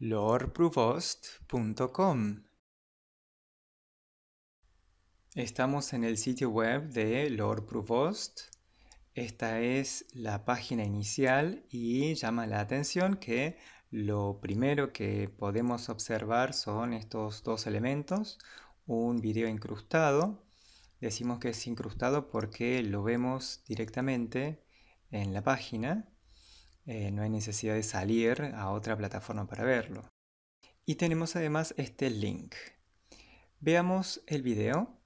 lordprovost.com. Estamos en el sitio web de Lord Esta es la página inicial y llama la atención que lo primero que podemos observar son estos dos elementos. Un video incrustado. Decimos que es incrustado porque lo vemos directamente en la página eh, no hay necesidad de salir a otra plataforma para verlo. Y tenemos además este link. Veamos el video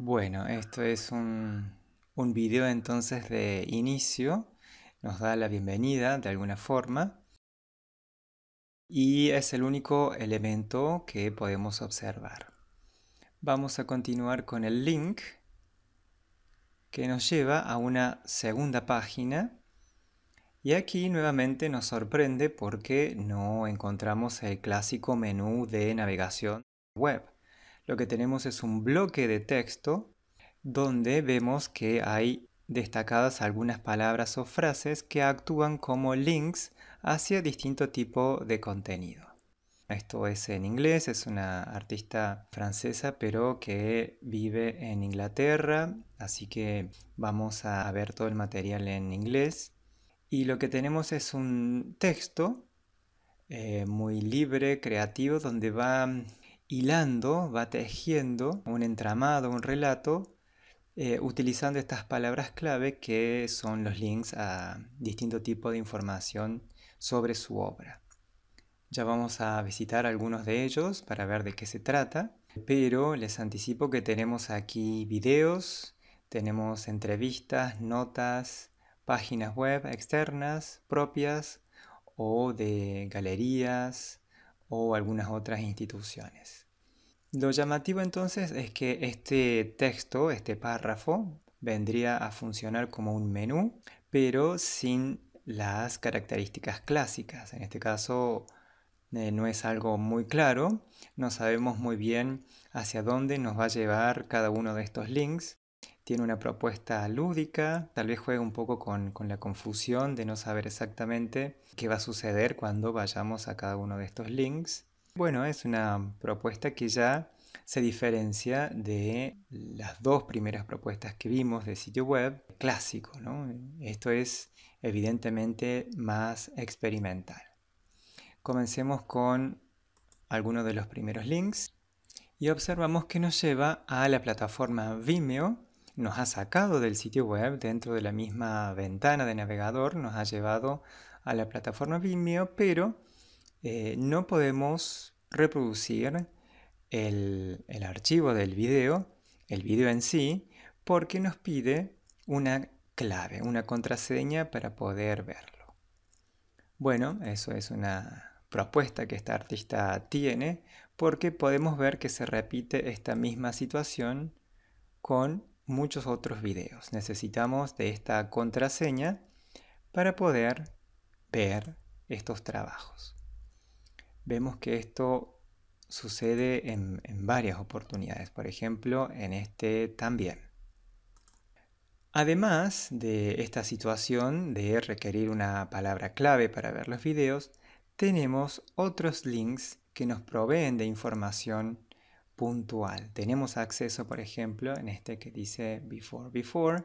Bueno, esto es un, un video entonces de inicio. Nos da la bienvenida de alguna forma. Y es el único elemento que podemos observar. Vamos a continuar con el link que nos lleva a una segunda página y aquí nuevamente nos sorprende porque no encontramos el clásico menú de navegación web lo que tenemos es un bloque de texto donde vemos que hay destacadas algunas palabras o frases que actúan como links hacia distinto tipo de contenido. Esto es en inglés, es una artista francesa pero que vive en Inglaterra, así que vamos a ver todo el material en inglés. Y lo que tenemos es un texto eh, muy libre, creativo, donde va hilando, va tejiendo un entramado, un relato, eh, utilizando estas palabras clave que son los links a distinto tipo de información sobre su obra. Ya vamos a visitar algunos de ellos para ver de qué se trata, pero les anticipo que tenemos aquí videos, tenemos entrevistas, notas, páginas web externas, propias o de galerías o algunas otras instituciones. Lo llamativo entonces es que este texto, este párrafo, vendría a funcionar como un menú, pero sin las características clásicas. En este caso eh, no es algo muy claro, no sabemos muy bien hacia dónde nos va a llevar cada uno de estos links. Tiene una propuesta lúdica, tal vez juega un poco con, con la confusión de no saber exactamente qué va a suceder cuando vayamos a cada uno de estos links. Bueno, es una propuesta que ya se diferencia de las dos primeras propuestas que vimos de sitio web clásico. ¿no? Esto es evidentemente más experimental. Comencemos con algunos de los primeros links y observamos que nos lleva a la plataforma Vimeo, nos ha sacado del sitio web dentro de la misma ventana de navegador, nos ha llevado a la plataforma Vimeo, pero eh, no podemos reproducir el, el, archivo del video, el video en sí, porque nos pide una clave, una contraseña para poder verlo. Bueno, eso es una propuesta que esta artista tiene porque podemos ver que se repite esta misma situación con muchos otros videos. Necesitamos de esta contraseña para poder ver estos trabajos vemos que esto sucede en, varias oportunidades, por ejemplo, en este también. Además de esta situación de requerir una palabra clave para ver los videos, tenemos otros links que nos proveen de información puntual. Tenemos acceso, por ejemplo, en este que dice Before Before,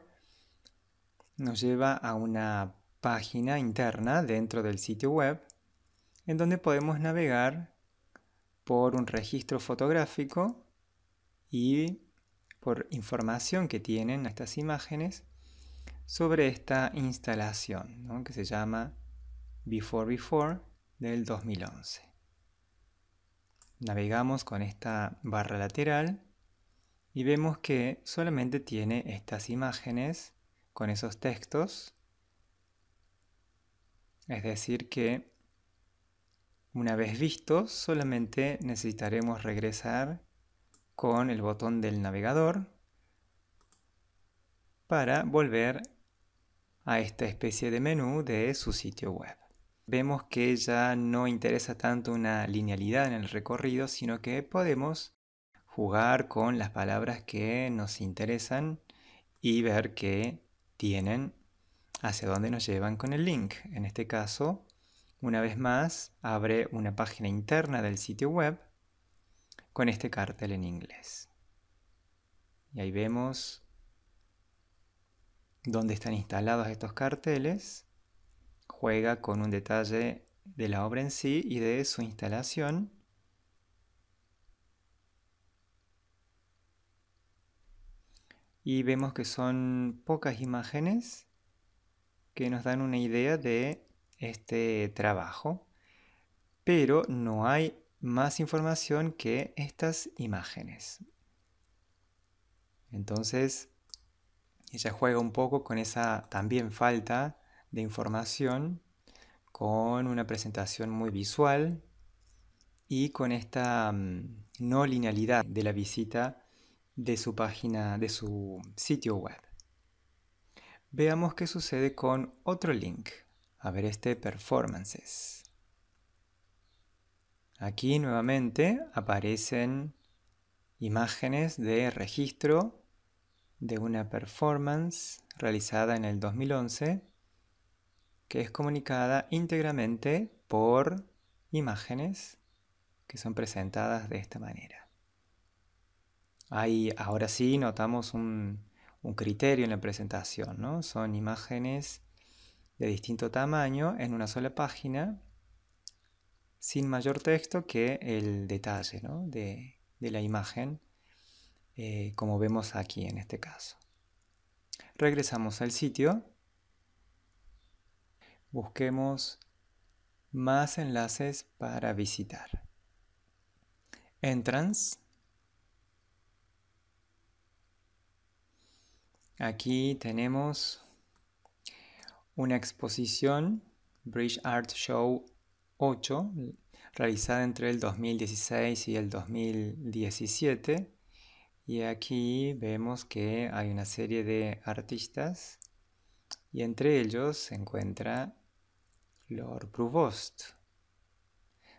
nos lleva a una página interna dentro del sitio web en donde podemos navegar por un registro fotográfico y por información que tienen estas imágenes sobre esta instalación que se llama Before Before del 2011. Navegamos con esta barra lateral y vemos que solamente tiene estas imágenes con esos textos. Es decir que una vez visto, solamente necesitaremos regresar con el botón del navegador para volver a esta especie de menú de su sitio web. Vemos que ya no interesa tanto una linealidad en el recorrido, sino que podemos jugar con las palabras que nos interesan y ver qué tienen hacia dónde nos llevan con el link. En este caso, una vez más, abre una página interna del sitio web con este cartel en inglés. Y ahí vemos dónde están instalados estos carteles. Juega con un detalle de la obra en sí y de su instalación. Y vemos que son pocas imágenes que nos dan una idea de este trabajo, pero no hay más información que estas imágenes. Entonces, ella juega un poco con esa también falta de información, con una presentación muy visual y con esta mm, no linealidad de la visita de su página, de su sitio web. Veamos qué sucede con otro link. A ver este performances. Aquí nuevamente aparecen imágenes de registro de una performance realizada en el 2011 que es comunicada íntegramente por imágenes que son presentadas de esta manera. Ahí ahora sí notamos un, criterio en la presentación, Son imágenes de distinto tamaño en una sola página sin mayor texto que el detalle de, la imagen, eh, como vemos aquí en este caso. Regresamos al sitio. Busquemos más enlaces para visitar. entrans Aquí tenemos una exposición, Bridge Art Show 8, realizada entre el 2016 y el 2017. Y aquí vemos que hay una serie de artistas y entre ellos se encuentra Lord Provost.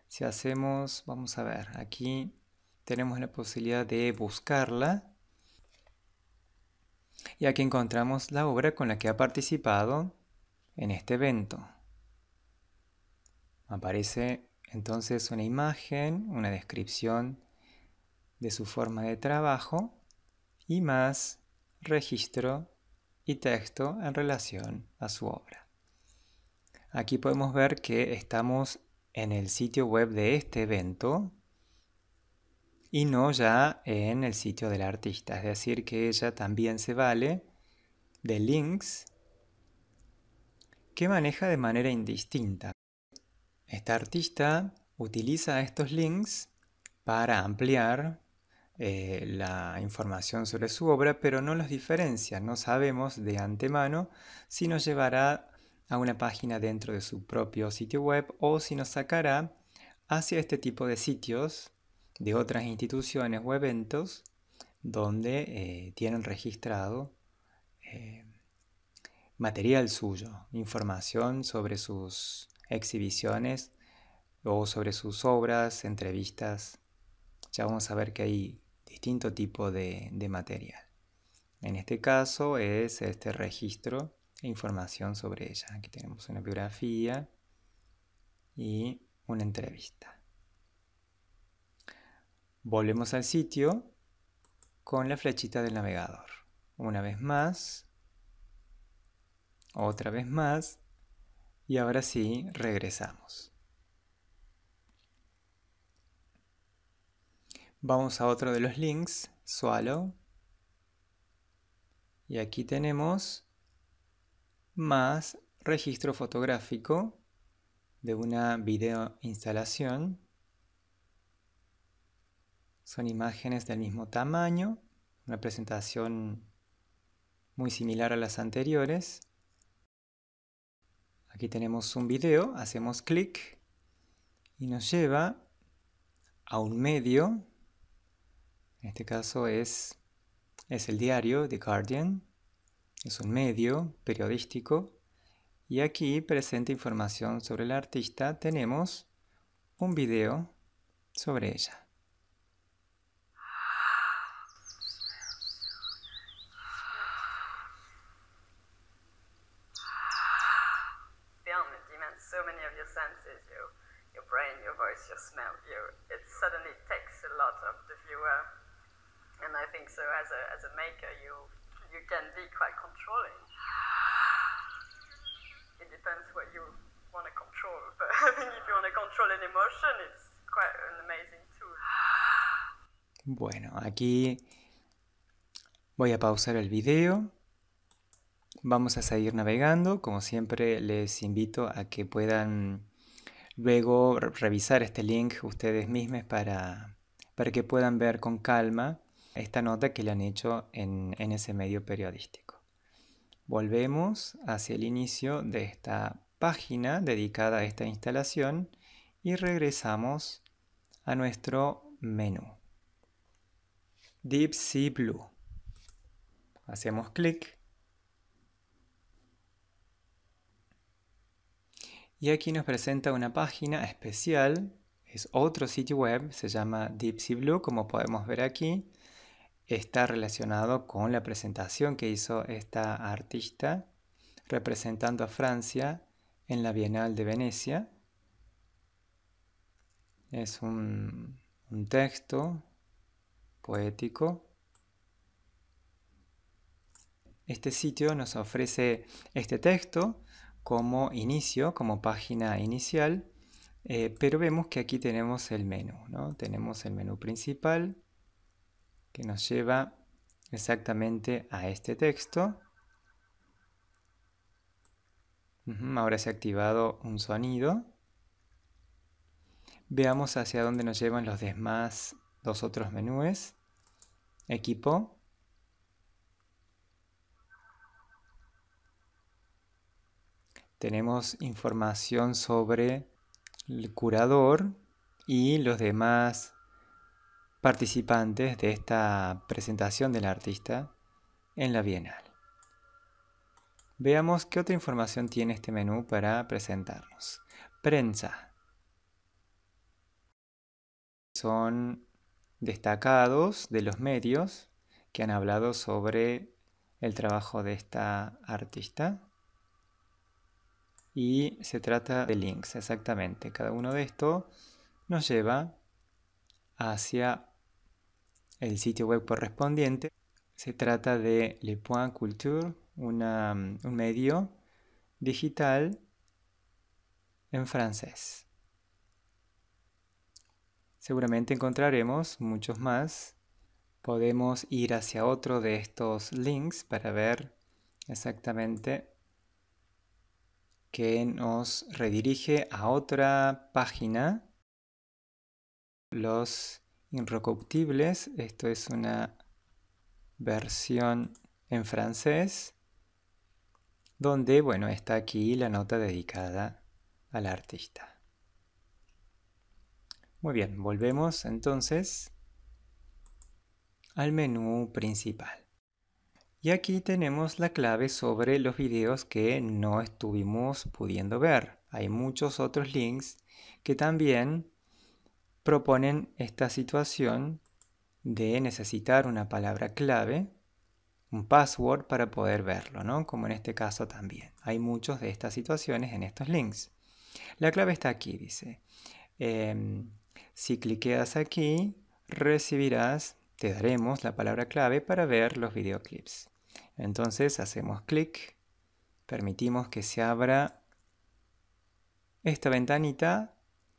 Si hacemos, vamos a ver, aquí tenemos la posibilidad de buscarla y aquí encontramos la obra con la que ha participado en este evento. Aparece entonces una imagen, una descripción de su forma de trabajo y más registro y texto en relación a su obra. Aquí podemos ver que estamos en el sitio web de este evento y no ya en el sitio del artista, es decir, que ella también se vale de links que maneja de manera indistinta. Esta artista utiliza estos links para ampliar eh, la información sobre su obra, pero no los diferencia, no sabemos de antemano si nos llevará a una página dentro de su propio sitio web o si nos sacará hacia este tipo de sitios de otras instituciones o eventos donde eh, tienen registrado eh, material suyo, información sobre sus exhibiciones o sobre sus obras, entrevistas. Ya vamos a ver que hay distinto tipo de, material. En este caso es este registro e información sobre ella. Aquí tenemos una biografía y una entrevista. Volvemos al sitio con la flechita del navegador. Una vez más, otra vez más. Y ahora sí, regresamos. Vamos a otro de los links, Swallow. Y aquí tenemos más registro fotográfico de una video instalación. Son imágenes del mismo tamaño, una presentación muy similar a las anteriores. Aquí tenemos un video, hacemos clic y nos lleva a un medio, en este caso es, es el diario The Guardian, es un medio periodístico y aquí presenta información sobre la artista, tenemos un video sobre ella. you uh, And I think so as a, as a maker, you, you can be quite controlling. It depends what you want to control, but I think if you want to control an emotion, it's quite an amazing tool. Bueno, aquí voy a pausar el video. Vamos a seguir navegando. Como siempre, les invito a que puedan luego revisar este link ustedes mismos para para que puedan ver con calma esta nota que le han hecho en, ese medio periodístico. Volvemos hacia el inicio de esta página dedicada a esta instalación y regresamos a nuestro menú. Deep Sea Blue. Hacemos clic. Y aquí nos presenta una página especial es otro sitio web, se llama Deep Sea Blue, como podemos ver aquí. Está relacionado con la presentación que hizo esta artista representando a Francia en la Bienal de Venecia. Es un texto poético. Este sitio nos ofrece este texto como inicio, como página inicial, eh, pero vemos que aquí tenemos el menú, ¿no? Tenemos el menú principal que nos lleva exactamente a este texto. ahora se ha activado un sonido. Veamos hacia dónde nos llevan los demás dos otros menús. Equipo. Tenemos información sobre el curador y los demás participantes de esta presentación del artista en la Bienal. Veamos qué otra información tiene este menú para presentarnos. Prensa. Son destacados de los medios que han hablado sobre el trabajo de esta artista y se trata de links, exactamente. Cada uno de estos nos lleva hacia el sitio web correspondiente. Se trata de Le Point Culture, mm, un medio digital en francés. Seguramente encontraremos muchos más. Podemos ir hacia otro de estos links para ver exactamente que nos redirige a otra página, los irrecuptibles, esto es una versión en francés, donde, bueno, está aquí la nota dedicada al artista. Muy bien, volvemos entonces al menú principal. Y aquí tenemos la clave sobre los videos que no estuvimos pudiendo ver. Hay muchos otros links que también proponen esta situación de necesitar una palabra clave, un password para poder verlo, ¿no? Como en este caso también. Hay muchos de estas situaciones en estos links. La clave está aquí, dice. Em, si cliqueas aquí, recibirás, te daremos la palabra clave para ver los videoclips. Entonces hacemos clic, permitimos que se abra esta ventanita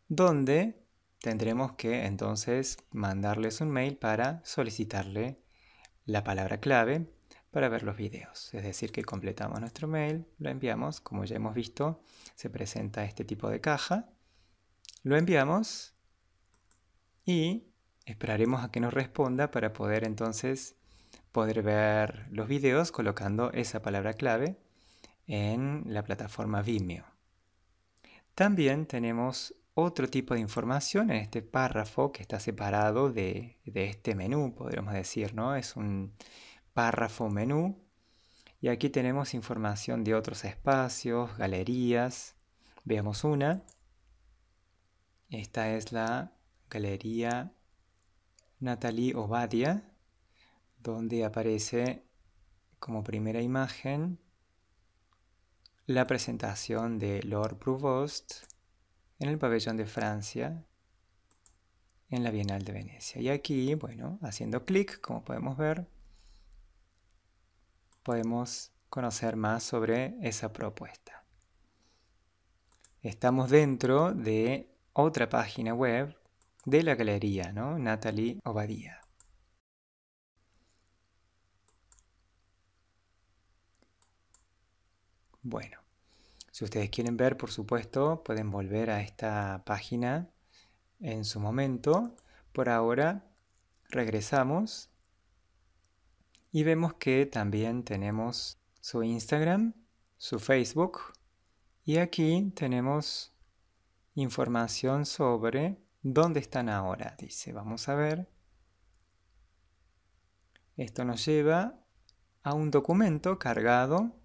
donde tendremos que entonces mandarles un mail para solicitarle la palabra clave para ver los videos. Es decir, que completamos nuestro mail, lo enviamos, como ya hemos visto, se presenta este tipo de caja, lo enviamos y esperaremos a que nos responda para poder entonces poder ver los videos colocando esa palabra clave en la plataforma Vimeo. También tenemos otro tipo de información en este párrafo que está separado de, este menú, podríamos decir, ¿no? Es un párrafo menú y aquí tenemos información de otros espacios, galerías. Veamos una. Esta es la galería Natalie Obadia donde aparece como primera imagen la presentación de Lord Provost en el pabellón de Francia en la Bienal de Venecia. Y aquí, bueno, haciendo clic, como podemos ver, podemos conocer más sobre esa propuesta. Estamos dentro de otra página web de la galería, ¿no? Natalie Obadía. Bueno, si ustedes quieren ver, por supuesto, pueden volver a esta página en su momento. Por ahora, regresamos y vemos que también tenemos su Instagram, su Facebook y aquí tenemos información sobre dónde están ahora. Dice, vamos a ver. Esto nos lleva a un documento cargado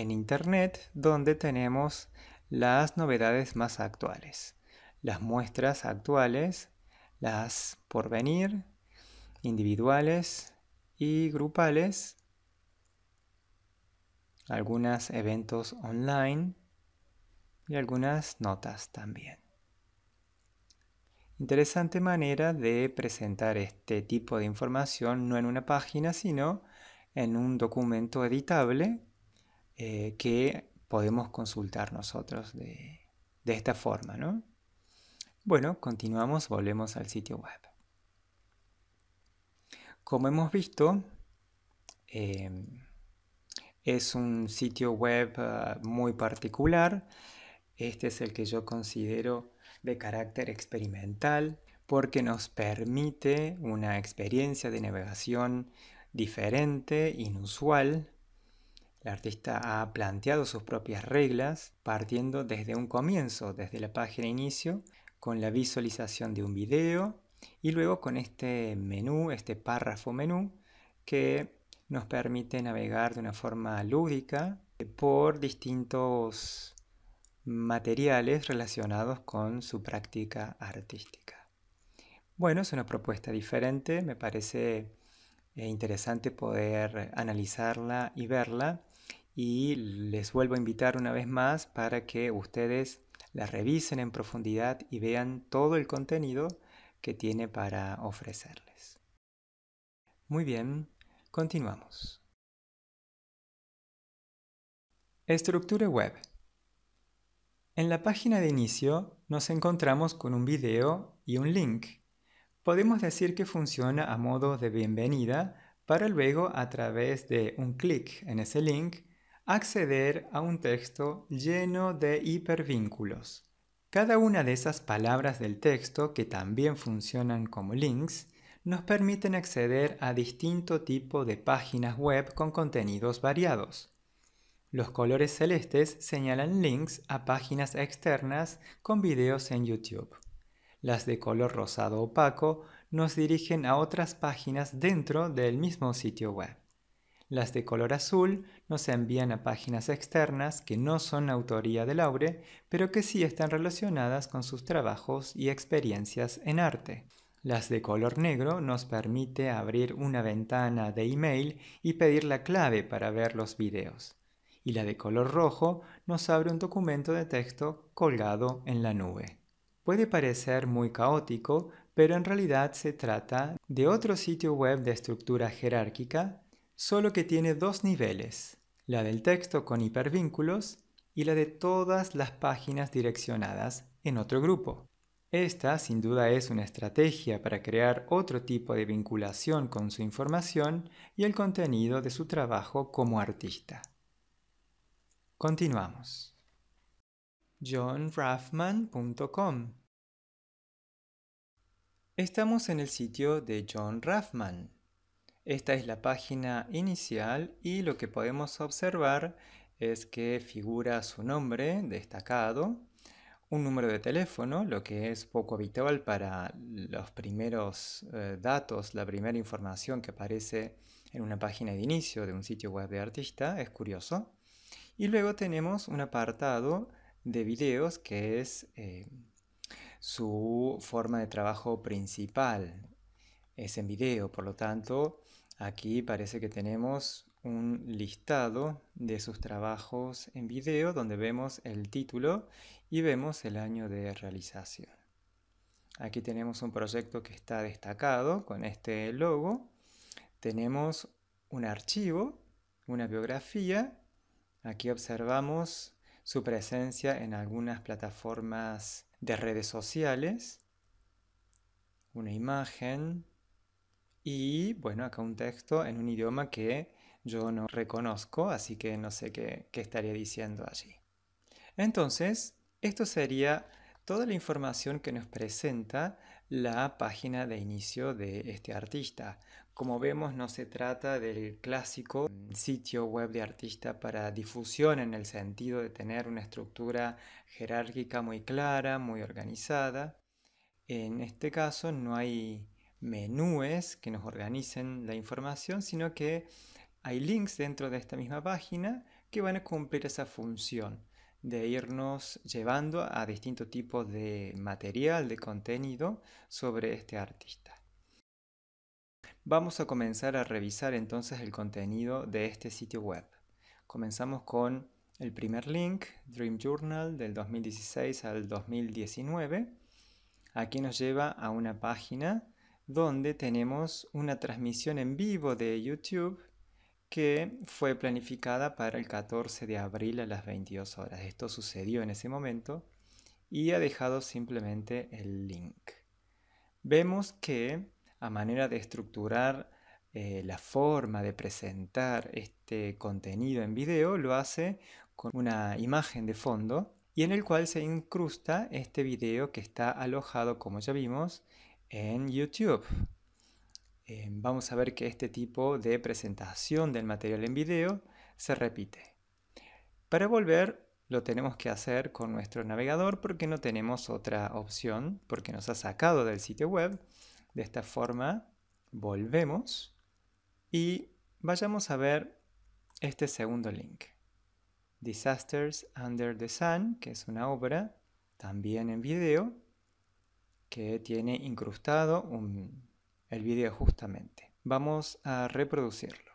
en Internet donde tenemos las novedades más actuales, las muestras actuales, las por venir, individuales y grupales, algunos eventos online y algunas notas también. Interesante manera de presentar este tipo de información no en una página, sino en un documento editable eh, que podemos consultar nosotros de, esta forma, ¿no? Bueno, continuamos, volvemos al sitio web. Como hemos visto, em, es un sitio web ah, muy particular. Este es el que yo considero de carácter experimental porque nos permite una experiencia de navegación diferente, inusual, la artista ha planteado sus propias reglas partiendo desde un comienzo, desde la página inicio, con la visualización de un video y luego con este menú, este párrafo menú, que nos permite navegar de una forma lúdica por distintos materiales relacionados con su práctica artística. Bueno, es una propuesta diferente, me parece eh, interesante poder analizarla y verla y les vuelvo a invitar una vez más para que ustedes la revisen en profundidad y vean todo el contenido que tiene para ofrecerles. Muy bien, continuamos. Estructura web. En la página de inicio nos encontramos con un video y un link. Podemos decir que funciona a modo de bienvenida para luego a través de un clic en ese link acceder a un texto lleno de hipervínculos. Cada una de esas palabras del texto, que también funcionan como links, nos permiten acceder a distinto tipo de páginas web con contenidos variados. Los colores celestes señalan links a páginas externas con videos en YouTube. Las de color rosado opaco nos dirigen a otras páginas dentro del mismo sitio web. Las de color azul nos envían a páginas externas que no son autoría de Laure, pero que sí están relacionadas con sus trabajos y experiencias en arte. Las de color negro nos permite abrir una ventana de email y pedir la clave para ver los videos. Y la de color rojo nos abre un documento de texto colgado en la nube. Puede parecer muy caótico, pero en realidad se trata de otro sitio web de estructura jerárquica solo que tiene dos niveles, la del texto con hipervínculos y la de todas las páginas direccionadas en otro grupo. Esta sin duda es una estrategia para crear otro tipo de vinculación con su información y el contenido de su trabajo como artista. Continuamos. johnraffman.com Estamos en el sitio de John Raffman, esta es la página inicial y lo que podemos observar es que figura su nombre destacado, un número de teléfono, lo que es poco habitual para los primeros eh, datos, la primera información que aparece en una página de inicio de un sitio web de artista, es curioso. Y luego tenemos un apartado de videos que es eh, su forma de trabajo principal. Es en video, por lo tanto, Aquí parece que tenemos un listado de sus trabajos en video donde vemos el título y vemos el año de realización. Aquí tenemos un proyecto que está destacado con este logo. Tenemos un archivo, una biografía. Aquí observamos su presencia en algunas plataformas de redes sociales. Una imagen, y bueno, acá un texto en un idioma que yo no reconozco, así que no sé qué, qué estaría diciendo allí. Entonces, esto sería toda la información que nos presenta la página de inicio de este artista. Como vemos, no se trata del clásico sitio web de artista para difusión en el sentido de tener una estructura jerárquica muy clara, muy organizada. En este caso no hay menúes que nos organicen la información, sino que hay links dentro de esta misma página que van a cumplir esa función de irnos llevando a distintos tipos de material, de contenido sobre este artista. Vamos a comenzar a revisar entonces el contenido de este sitio web. Comenzamos con el primer link, Dream Journal del 2016 al 2019. Aquí nos lleva a una página donde tenemos una transmisión en vivo de YouTube que fue planificada para el 14 de abril a las 22 horas. Esto sucedió en ese momento y ha dejado simplemente el link. Vemos que a manera de estructurar eh, la forma de presentar este contenido en video, lo hace con una imagen de fondo y en el cual se incrusta este video que está alojado, como ya vimos, en YouTube. Eh, vamos a ver que este tipo de presentación del material en video se repite. Para volver lo tenemos que hacer con nuestro navegador porque no tenemos otra opción, porque nos ha sacado del sitio web. De esta forma volvemos y vayamos a ver este segundo link. Disasters Under the Sun, que es una obra, también en video, que tiene incrustado el vídeo justamente. Vamos a reproducirlo.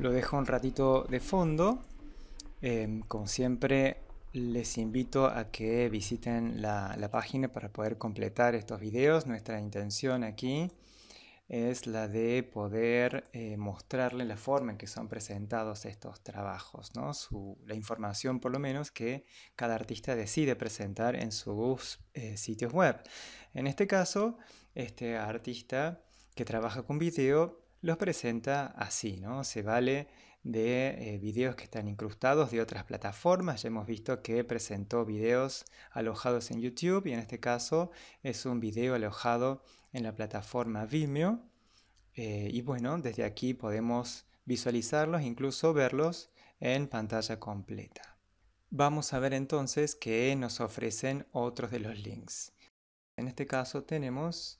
Lo dejo un ratito de fondo. Em, como siempre, les invito a que visiten la, página para poder completar estos videos. Nuestra intención aquí es la de poder mostrarles eh, mostrarle la forma en que son presentados estos trabajos, ¿no? la información por lo menos que cada artista decide presentar en sus eh, sitios web. En este caso, este artista que trabaja con video los presenta así, ¿no? Se vale de eh, videos que están incrustados de otras plataformas. Ya hemos visto que presentó videos alojados en YouTube y en este caso es un video alojado en la plataforma Vimeo. Eh, y bueno, desde aquí podemos visualizarlos, incluso verlos en pantalla completa. Vamos a ver entonces qué nos ofrecen otros de los links. En este caso tenemos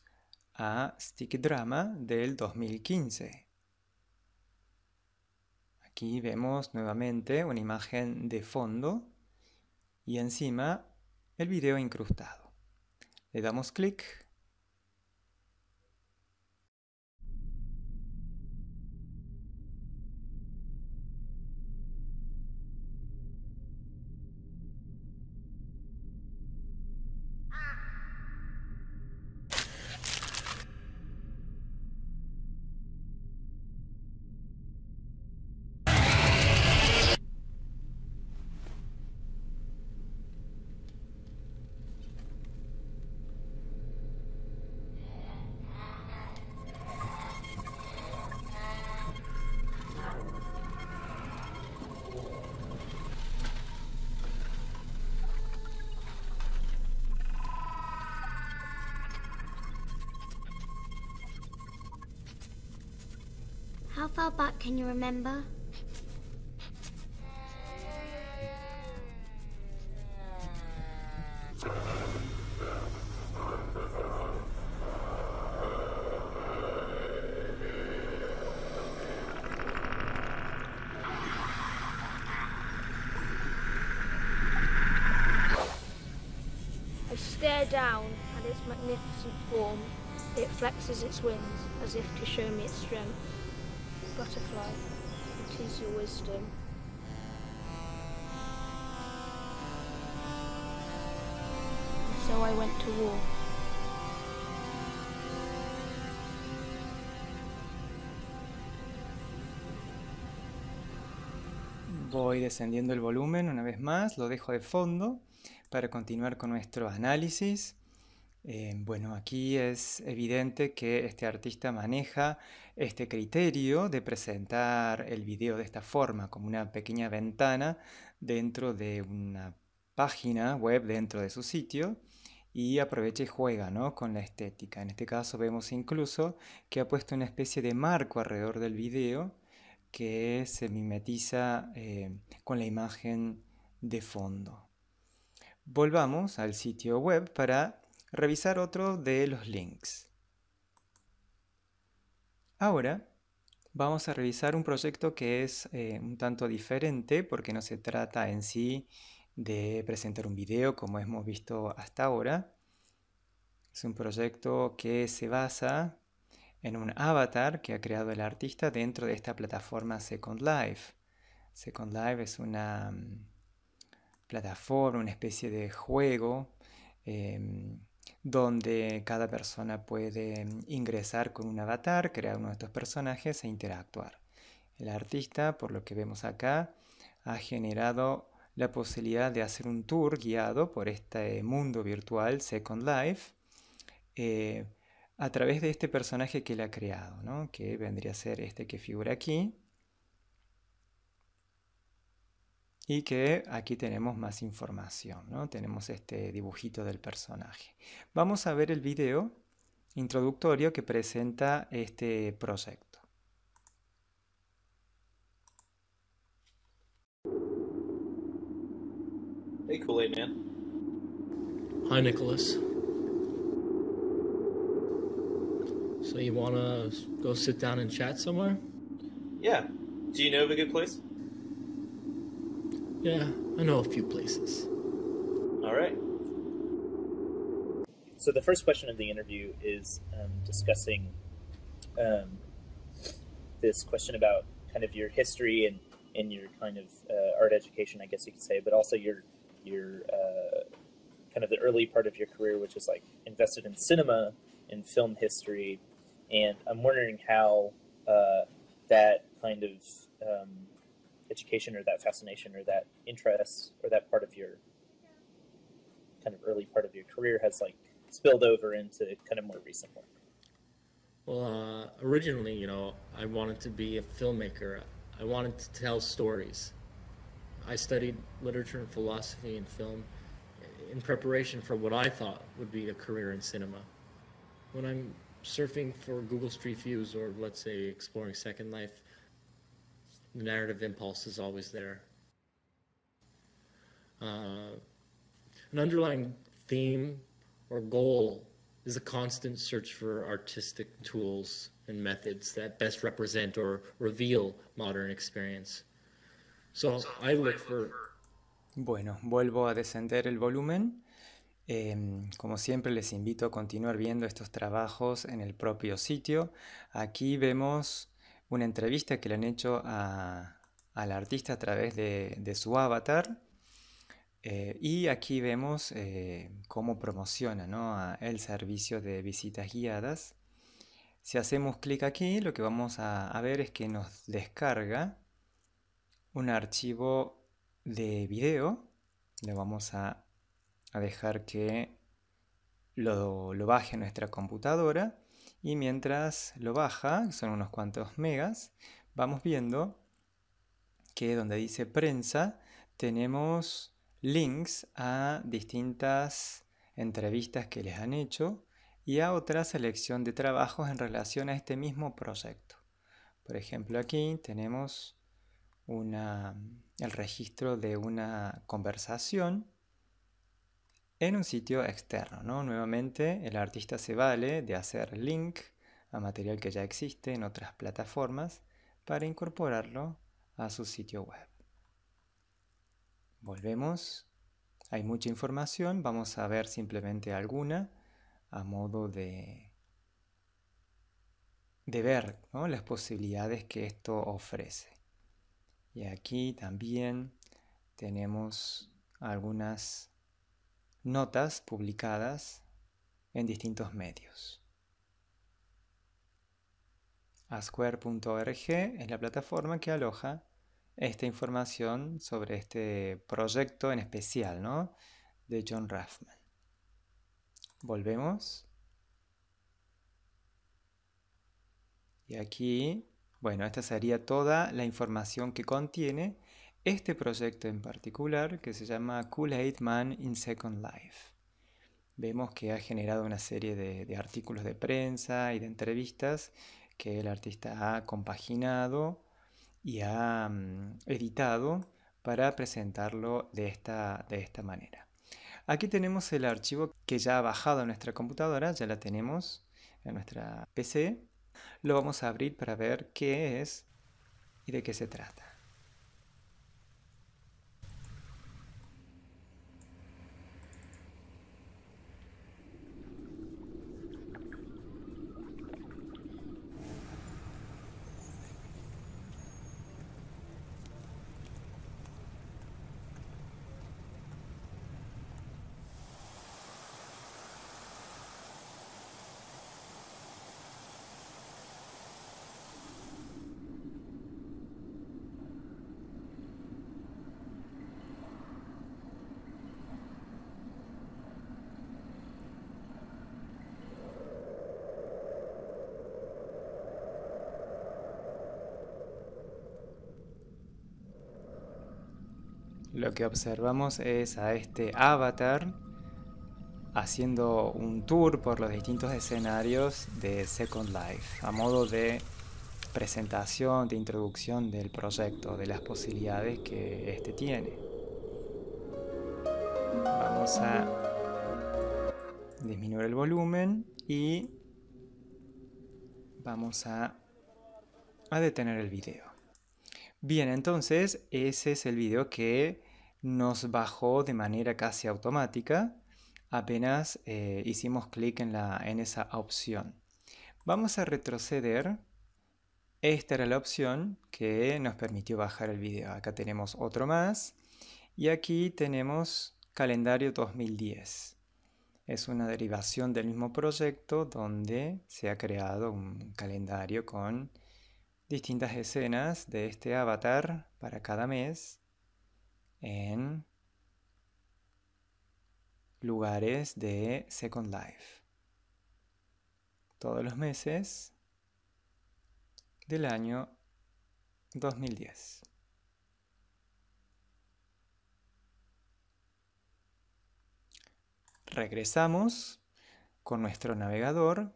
a Stick Drama del 2015. Aquí vemos nuevamente una imagen de fondo y encima el video incrustado. Le damos clic Can you remember? I stare down at its magnificent form. It flexes its wings as if to show me its strength. Voy descendiendo el volumen una vez más, lo dejo de fondo para continuar con nuestro análisis. Eh, bueno, aquí es evidente que este artista maneja este criterio de presentar el video de esta forma, como una pequeña ventana dentro de una página web, dentro de su sitio, y aprovecha y juega ¿no? con la estética. En este caso vemos incluso que ha puesto una especie de marco alrededor del video que se mimetiza eh, con la imagen de fondo. Volvamos al sitio web para revisar otro de los links. Ahora vamos a revisar un proyecto que es eh, un tanto diferente porque no se trata en sí de presentar un video como hemos visto hasta ahora. Es un proyecto que se basa en un avatar que ha creado el artista dentro de esta plataforma Second Life. Second Life es una mm, plataforma, una especie de juego em, donde cada persona puede ingresar con un avatar, crear uno de estos personajes e interactuar. El artista, por lo que vemos acá, ha generado la posibilidad de hacer un tour guiado por este mundo virtual Second Life eh, a través de este personaje que él ha creado, ¿no? que vendría a ser este que figura aquí, Y que aquí tenemos más información, ¿no? Tenemos este dibujito del personaje. Vamos a ver el video introductorio que presenta este proyecto. Hey, Kool-Aid Man. Hi, Nicholas. So you wanna go sit down and chat somewhere? Yeah. Do you know of a good place? Yeah, I know a few places. All right. So the first question of the interview is um, discussing um, this question about kind of your history and, in your kind of uh, art education, I guess you could say, but also your your uh, kind of the early part of your career, which is like invested in cinema and film history, and I'm wondering how uh, that kind of um, education or that fascination or that interest or that part of your kind of early part of your career has like spilled over into kind of more recent work? Well, uh, originally, you know, I wanted to be a filmmaker. I wanted to tell stories. I studied literature and philosophy and film in preparation for what I thought would be a career in cinema. When I'm surfing for Google Street Views or let's say exploring Second Life, the narrative impulse is always there. Uh, an underlying theme or goal is a constant search for artistic tools and methods that best represent or reveal modern experience. So I look for. Bueno, vuelvo a descender el volumen. Eh, como siempre les invito a continuar viendo estos trabajos en el propio sitio. Aquí vemos una entrevista que le han hecho a, al artista a través de, su avatar. Eh, y aquí vemos eh, cómo promociona el servicio de visitas guiadas. Si hacemos clic aquí, lo que vamos a, ver es que nos descarga un archivo de video. Le vamos a, dejar que lo, lo baje nuestra computadora. Y mientras lo baja, son unos cuantos megas, vamos viendo que donde dice prensa tenemos links a distintas entrevistas que les han hecho y a otra selección de trabajos en relación a este mismo proyecto. Por ejemplo, aquí tenemos el registro de una conversación en un sitio externo. Nuevamente, el artista se vale de hacer link a material que ya existe en otras plataformas para incorporarlo a su sitio web. Volvemos. Hay mucha información, vamos a ver simplemente alguna a modo de, de ver las posibilidades que esto ofrece. Y aquí también tenemos algunas notas publicadas en distintos medios. Asquare.org es la plataforma que aloja esta información sobre este proyecto en especial, ¿no? De John Raffman. Volvemos. Y aquí, bueno, esta sería toda la información que contiene este proyecto en particular que se llama Cool aid Man in Second Life. Vemos que ha generado una serie de, artículos de prensa y de entrevistas que el artista ha compaginado y ha mm, editado para presentarlo de esta, de esta manera. Aquí tenemos el archivo que ya ha bajado a nuestra computadora, ya la tenemos en nuestra PC. Lo vamos a abrir para ver qué es y de qué se trata. lo que observamos es a este avatar haciendo un tour por los distintos escenarios de Second Life, a modo de presentación, de introducción del proyecto, de las posibilidades que este tiene. Vamos a disminuir el volumen y vamos a, a detener el video. Bien, entonces ese es el video que nos bajó de manera casi automática apenas eh, hicimos clic en, en esa opción. Vamos a retroceder. Esta era la opción que nos permitió bajar el video. Acá tenemos otro más. Y aquí tenemos calendario 2010. Es una derivación del mismo proyecto donde se ha creado un calendario con distintas escenas de este avatar para cada mes en lugares de Second Life. Todos los meses del año 2010. Regresamos con nuestro navegador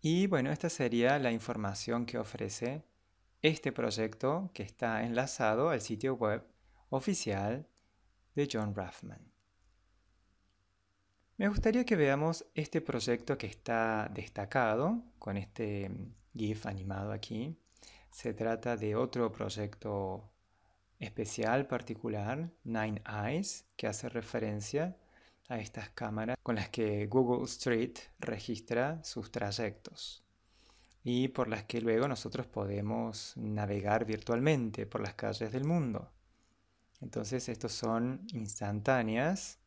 y bueno, esta sería la información que ofrece este proyecto que está enlazado al sitio web oficial de John Raffman. Me gustaría que veamos este proyecto que está destacado con este mm, GIF animado aquí. Se trata de otro proyecto especial particular, Nine Eyes, que hace referencia a estas cámaras con las que Google Street registra sus trayectos y por las que luego nosotros podemos navegar virtualmente por las calles del mundo. Entonces estos son instantáneas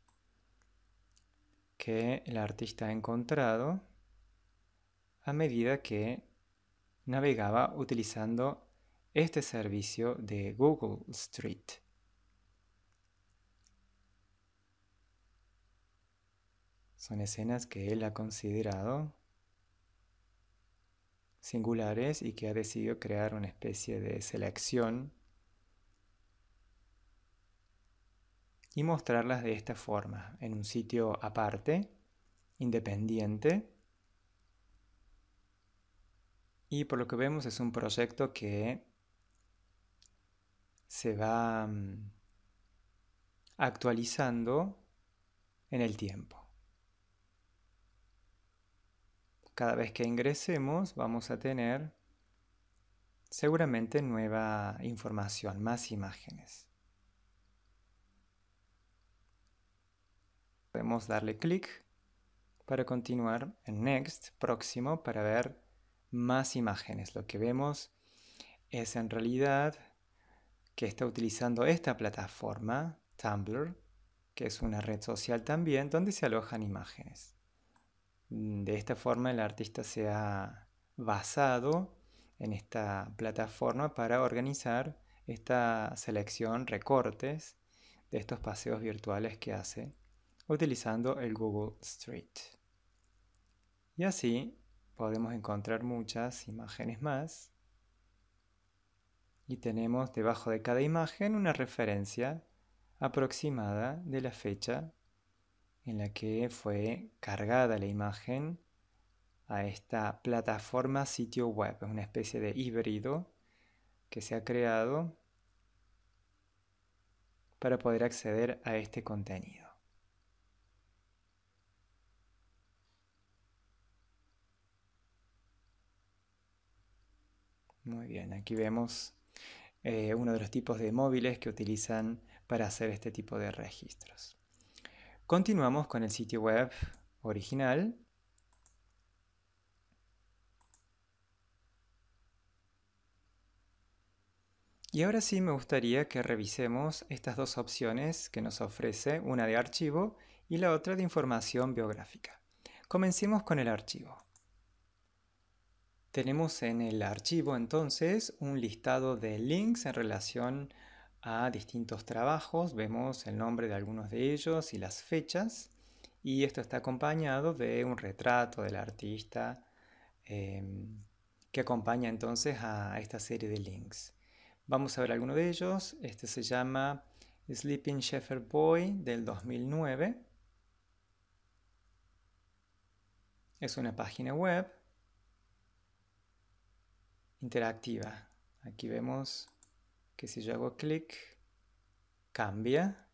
que el artista ha encontrado a medida que navegaba utilizando este servicio de Google Street. Son escenas que él ha considerado singulares y que ha decidido crear una especie de selección y mostrarlas de esta forma, en un sitio aparte, independiente. Y por lo que vemos es un proyecto que se va mm, actualizando en el tiempo. cada vez que ingresemos vamos a tener seguramente nueva información, más imágenes. Podemos darle clic para continuar en Next, próximo, para ver más imágenes. Lo que vemos es en realidad que está utilizando esta plataforma, Tumblr, que es una red social también, donde se alojan imágenes. Mm, de esta forma el artista se ha basado en esta plataforma para organizar esta selección recortes de estos paseos virtuales que hace utilizando el Google Street. Y así podemos encontrar muchas imágenes más. Y tenemos debajo de cada imagen una referencia aproximada de la fecha en la que fue cargada la imagen a esta plataforma sitio web. Es una especie de híbrido que se ha creado para poder acceder a este contenido. Muy bien, aquí vemos eh, uno de los tipos de móviles que utilizan para hacer este tipo de registros. Continuamos con el sitio web original. Y ahora sí me gustaría que revisemos estas dos opciones que nos ofrece, una de archivo y la otra de información biográfica. Comencemos con el archivo. Tenemos en el archivo entonces un listado de links en relación a distintos trabajos, vemos el nombre de algunos de ellos y las fechas, y esto está acompañado de un retrato del artista em, que acompaña entonces a esta serie de links. Vamos a ver alguno de ellos, este se llama Sleeping Shepherd Boy del 2009. Es una página web interactiva. Aquí vemos que si yo hago clic cambia.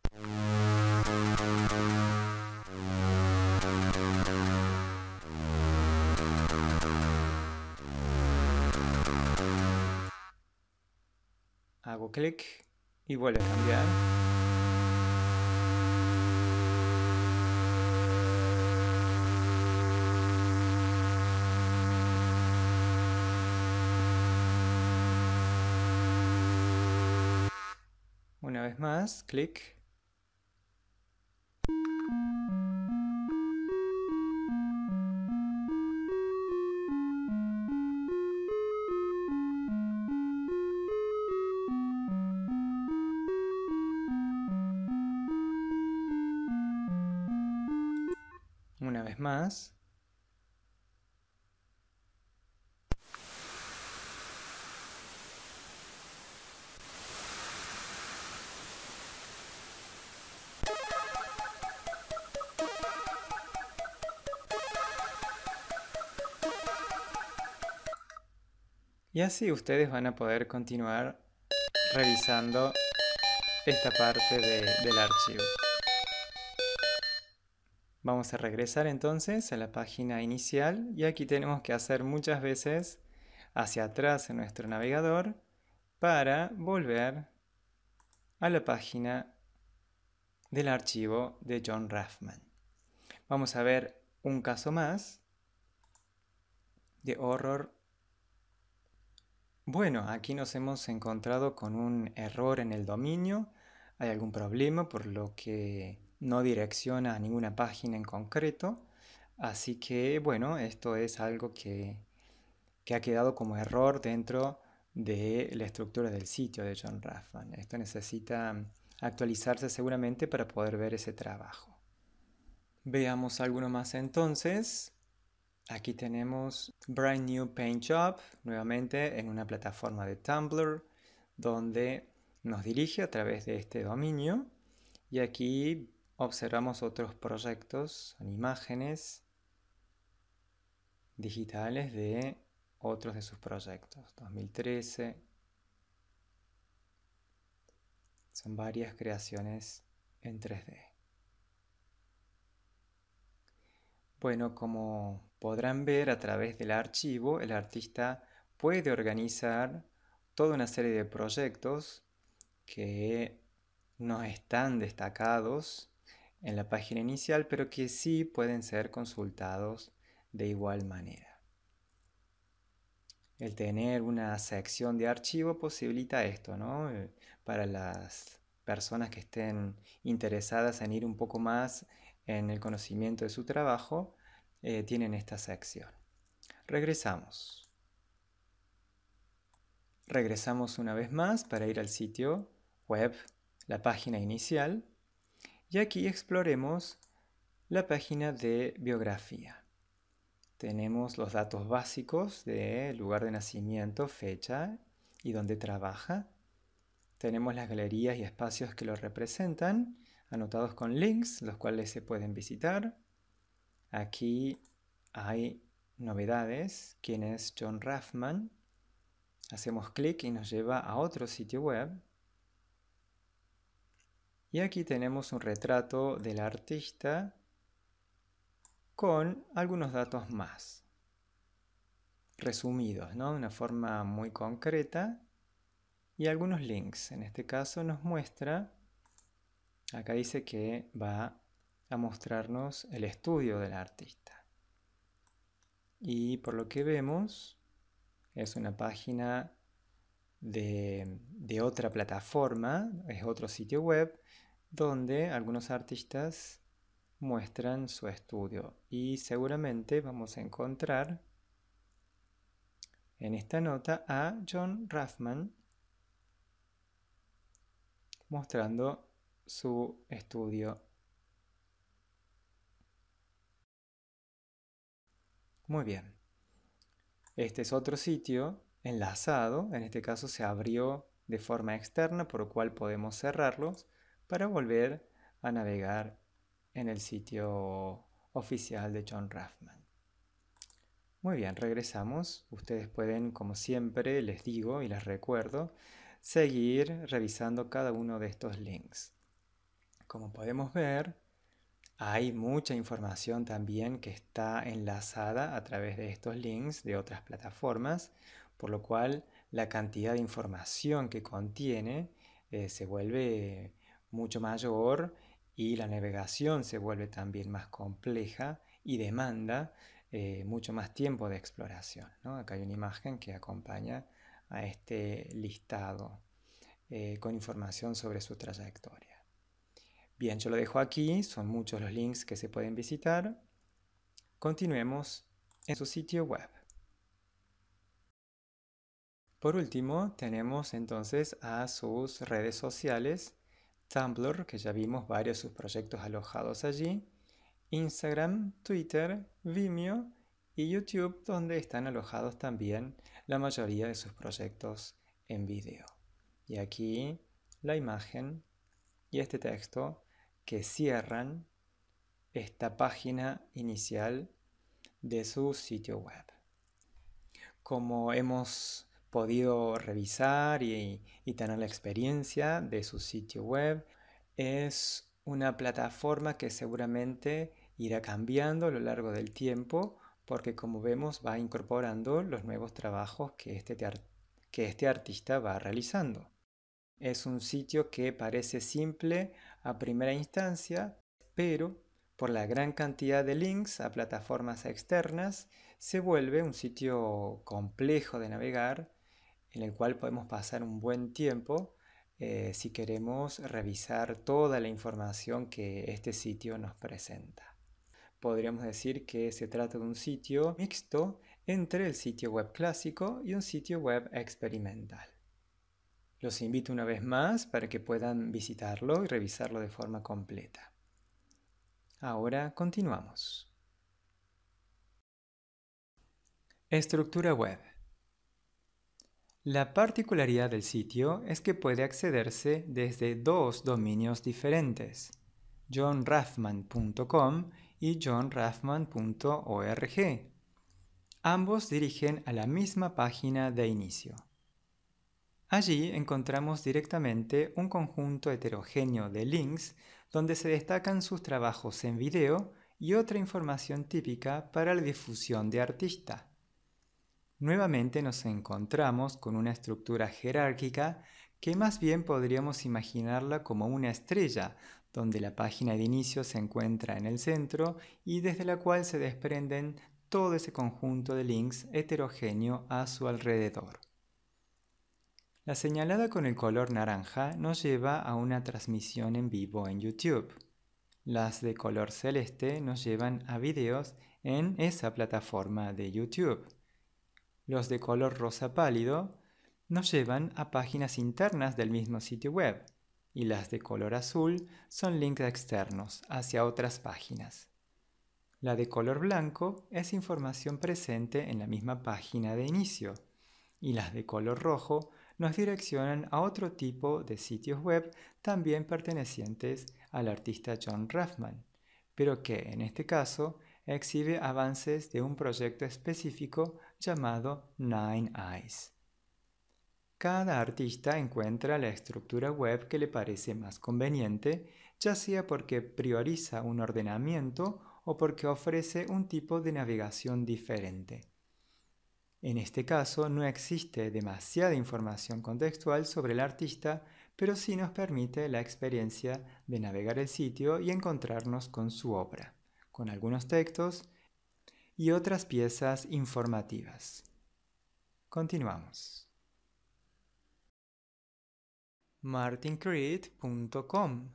Hago clic y vuelve a cambiar. click Y así ustedes van a poder continuar revisando esta parte del archivo. Vamos a regresar entonces a la página inicial y aquí tenemos que hacer muchas veces hacia atrás en nuestro navegador para volver a la página del archivo de John Raffman. Vamos a ver un caso más de horror bueno, aquí nos hemos encontrado con un error en el dominio, hay algún problema por lo que no direcciona a ninguna página en concreto, así que bueno, esto es algo que, ha quedado como error dentro de la estructura del sitio de John Raffman. Esto necesita actualizarse seguramente para poder ver ese trabajo. Veamos alguno más entonces. Aquí tenemos Brand New Paint Job, nuevamente en una plataforma de Tumblr, donde nos dirige a través de este dominio. Y aquí observamos otros proyectos, son imágenes digitales de otros de sus proyectos, 2013. Son varias creaciones en 3D. Bueno, como podrán ver a través del archivo, el artista puede organizar toda una serie de proyectos que no están destacados en la página inicial, pero que sí pueden ser consultados de igual manera. El tener una sección de archivo posibilita esto, ¿no? Eh, para las personas que estén interesadas en ir un poco más en el conocimiento de su trabajo, eh, tienen esta sección. Regresamos. Regresamos una vez más para ir al sitio web, la página inicial, y aquí exploremos la página de biografía. Tenemos los datos básicos de lugar de nacimiento, fecha y dónde trabaja. Tenemos las galerías y espacios que lo representan anotados con links, los cuales se pueden visitar. Aquí hay novedades, quién es John Raffman. Hacemos clic y nos lleva a otro sitio web. Y aquí tenemos un retrato del artista con algunos datos más, resumidos, ¿no? De una forma muy concreta y algunos links. En este caso nos muestra Acá dice que va a mostrarnos el estudio del artista. Y por lo que vemos, es una página de, otra plataforma, es otro sitio web, donde algunos artistas muestran su estudio. Y seguramente vamos a encontrar en esta nota a John Raffman mostrando su estudio. Muy bien. Este es otro sitio enlazado, en este caso se abrió de forma externa, por lo cual podemos cerrarlos para volver a navegar en el sitio oficial de John Raffman. Muy bien, regresamos. Ustedes pueden, como siempre, les digo y les recuerdo, seguir revisando cada uno de estos links. Como podemos ver, hay mucha información también que está enlazada a través de estos links de otras plataformas, por lo cual la cantidad de información que contiene eh, se vuelve mucho mayor y la navegación se vuelve también más compleja y demanda eh, mucho más tiempo de exploración. Acá hay una imagen que acompaña a este listado eh, con información sobre su trayectoria. Bien, yo lo dejo aquí, son muchos los links que se pueden visitar. Continuemos en su sitio web. Por último, tenemos entonces a sus redes sociales, Tumblr, que ya vimos varios de sus proyectos alojados allí, Instagram, Twitter, Vimeo y YouTube, donde están alojados también la mayoría de sus proyectos en vídeo. Y aquí la imagen y este texto que cierran esta página inicial de su sitio web. Como hemos podido revisar y, tener la experiencia de su sitio web, es una plataforma que seguramente irá cambiando a lo largo del tiempo porque como vemos va incorporando los nuevos trabajos que este, que este artista va realizando. Es un sitio que parece simple a primera instancia, pero por la gran cantidad de links a plataformas externas, se vuelve un sitio complejo de navegar en el cual podemos pasar un buen tiempo eh, si queremos revisar toda la información que este sitio nos presenta. Podríamos decir que se trata de un sitio mixto entre el sitio web clásico y un sitio web experimental. Los invito una vez más para que puedan visitarlo y revisarlo de forma completa. Ahora continuamos. Estructura web. La particularidad del sitio es que puede accederse desde dos dominios diferentes, johnrathman.com y johnrathman.org. Ambos dirigen a la misma página de inicio. Allí encontramos directamente un conjunto heterogéneo de links donde se destacan sus trabajos en video y otra información típica para la difusión de artista. Nuevamente nos encontramos con una estructura jerárquica que más bien podríamos imaginarla como una estrella, donde la página de inicio se encuentra en el centro y desde la cual se desprenden todo ese conjunto de links heterogéneo a su alrededor. La señalada con el color naranja nos lleva a una transmisión en vivo en YouTube. Las de color celeste nos llevan a videos en esa plataforma de YouTube. Los de color rosa pálido nos llevan a páginas internas del mismo sitio web y las de color azul son links externos hacia otras páginas. La de color blanco es información presente en la misma página de inicio y las de color rojo nos direccionan a otro tipo de sitios web también pertenecientes al artista John Raffman, pero que en este caso exhibe avances de un proyecto específico llamado Nine Eyes. Cada artista encuentra la estructura web que le parece más conveniente, ya sea porque prioriza un ordenamiento o porque ofrece un tipo de navegación diferente. En este caso no existe demasiada información contextual sobre el artista, pero sí nos permite la experiencia de navegar el sitio y encontrarnos con su obra, con algunos textos y otras piezas informativas. Continuamos. martincreed.com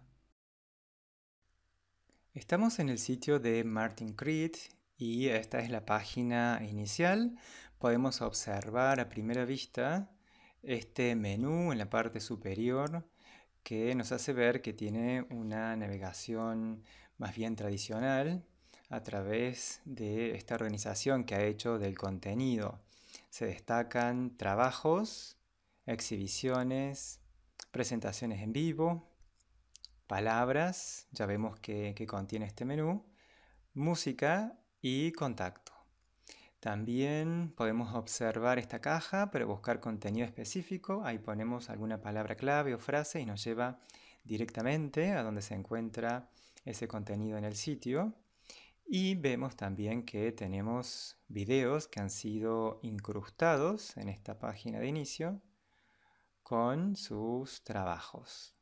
Estamos en el sitio de Martin Creed y esta es la página inicial podemos observar a primera vista este menú en la parte superior que nos hace ver que tiene una navegación más bien tradicional a través de esta organización que ha hecho del contenido. Se destacan trabajos, exhibiciones, presentaciones en vivo, palabras, ya vemos que, contiene este menú, música y contacto. También podemos observar esta caja para buscar contenido específico. Ahí ponemos alguna palabra clave o frase y nos lleva directamente a donde se encuentra ese contenido en el sitio. Y vemos también que tenemos videos que han sido incrustados en esta página de inicio con sus trabajos.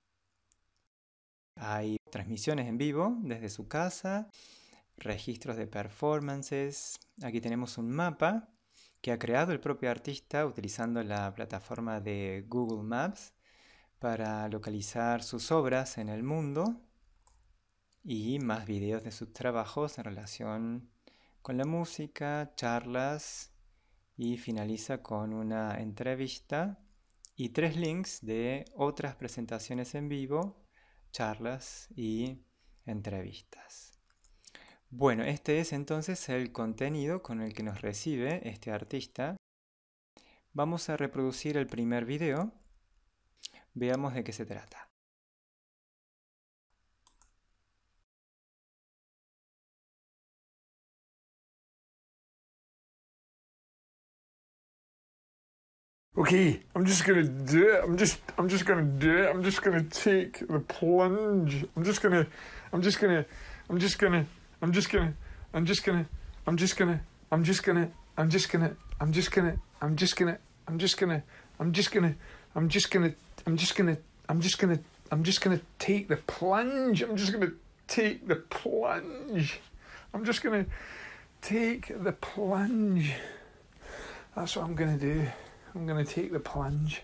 Hay transmisiones en vivo desde su casa registros de performances. Aquí tenemos un mapa que ha creado el propio artista utilizando la plataforma de Google Maps para localizar sus obras en el mundo y más videos de sus trabajos en relación con la música, charlas y finaliza con una entrevista y tres links de otras presentaciones en vivo, charlas y entrevistas. Bueno, este es entonces el contenido con el que nos recibe este artista. Vamos a reproducir el primer video. Veamos de qué se trata. Okay, I'm just gonna do it. I'm just, I'm just gonna do it. I'm just gonna take the plunge. I'm just gonna, I'm just gonna, I'm just gonna. I'm just gonna, I'm just gonna, I'm just gonna, I'm just gonna, I'm just gonna, I'm just gonna, I'm just gonna, I'm just gonna, I'm just gonna, I'm just gonna, I'm just gonna, I'm just gonna, I'm just gonna take the plunge. I'm just gonna take the plunge. I'm just gonna take the plunge. That's what I'm gonna do. I'm gonna take the plunge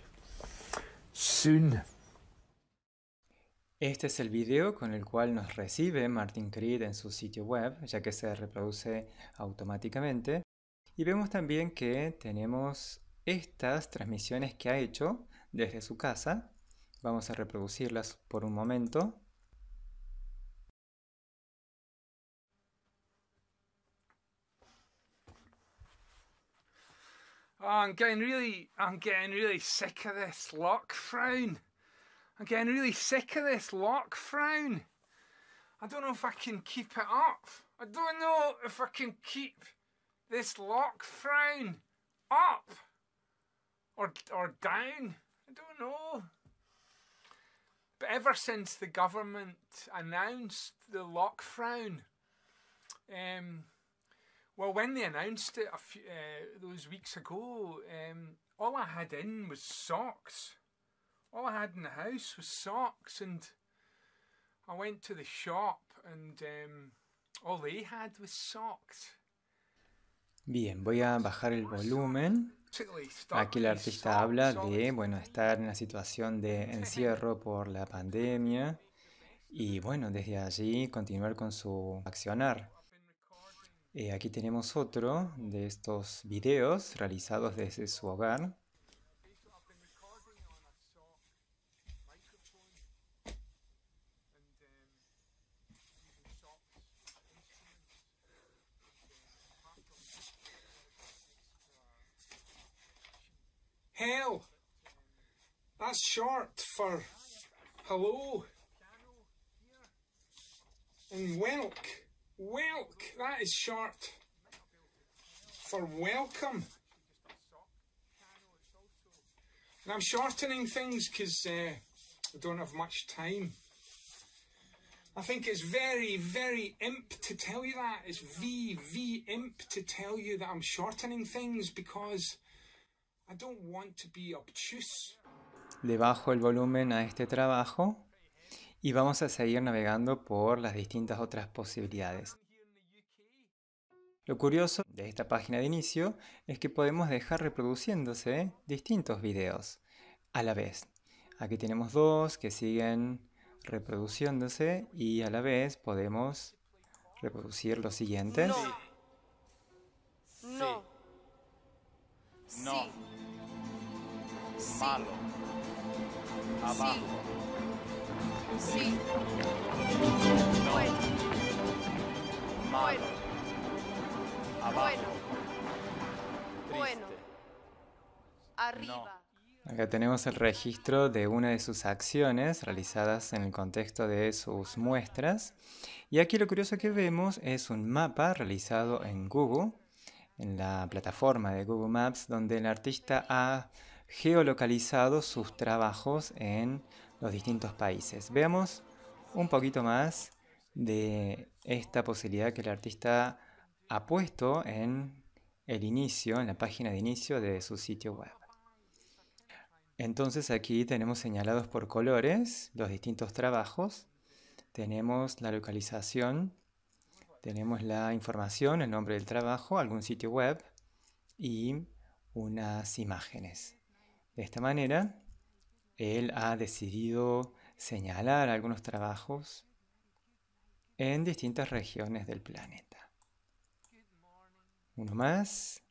soon. Este es el video con el cual nos recibe Martin Creed en su sitio web, ya que se reproduce automáticamente. Y vemos también que tenemos estas transmisiones que ha hecho desde su casa. Vamos a reproducirlas por un momento. I'm getting really, I'm getting really sick of I'm getting really sick of this lock frown. I don't know if I can keep it up. I don't know if I can keep this lock frown up or or down. I don't know. But ever since the government announced the lock frown, um, well, when they announced it a few, uh, those weeks ago, um, all I had in was socks. Bien, voy a bajar el volumen. Aquí el artista habla de, bueno, estar en la situación de encierro por la pandemia y, bueno, desde allí continuar con su accionar. Eh, aquí tenemos otro de estos videos realizados desde su hogar. for hello and welk. Welk, that is short for welcome. And I'm shortening things because uh, I don't have much time. I think it's very, very imp to tell you that. It's V, V imp to tell you that I'm shortening things because I don't want to be obtuse. le bajo el volumen a este trabajo y vamos a seguir navegando por las distintas otras posibilidades. Lo curioso de esta página de inicio es que podemos dejar reproduciéndose distintos videos a la vez. Aquí tenemos dos que siguen reproduciéndose y a la vez podemos reproducir los siguientes. No. Sí. Sí. sí. Bueno. Bueno. Bueno. Arriba. Acá tenemos el registro de una de sus acciones realizadas en el contexto de sus muestras. Y aquí lo curioso que vemos es un mapa realizado en Google, en la plataforma de Google Maps, donde el artista ha geolocalizado sus trabajos en los distintos países. Veamos un poquito más de esta posibilidad que el artista ha puesto en el inicio, en la página de inicio de su sitio web. Entonces aquí tenemos señalados por colores los distintos trabajos, tenemos la localización, tenemos la información, el nombre del trabajo, algún sitio web y unas imágenes. De esta manera, él ha decidido señalar algunos trabajos en distintas regiones del planeta. Uno más.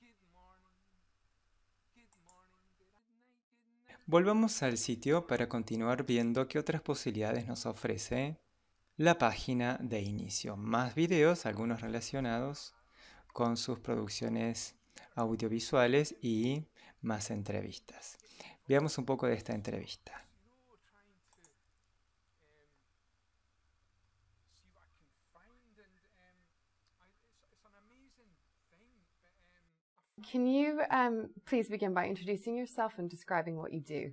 Volvamos al sitio para continuar viendo qué otras posibilidades nos ofrece la página de inicio. Más videos, algunos relacionados con sus producciones audiovisuales y más entrevistas. Veamos un poco de esta entrevista. Can you um, please begin by introducing yourself and describing what you do?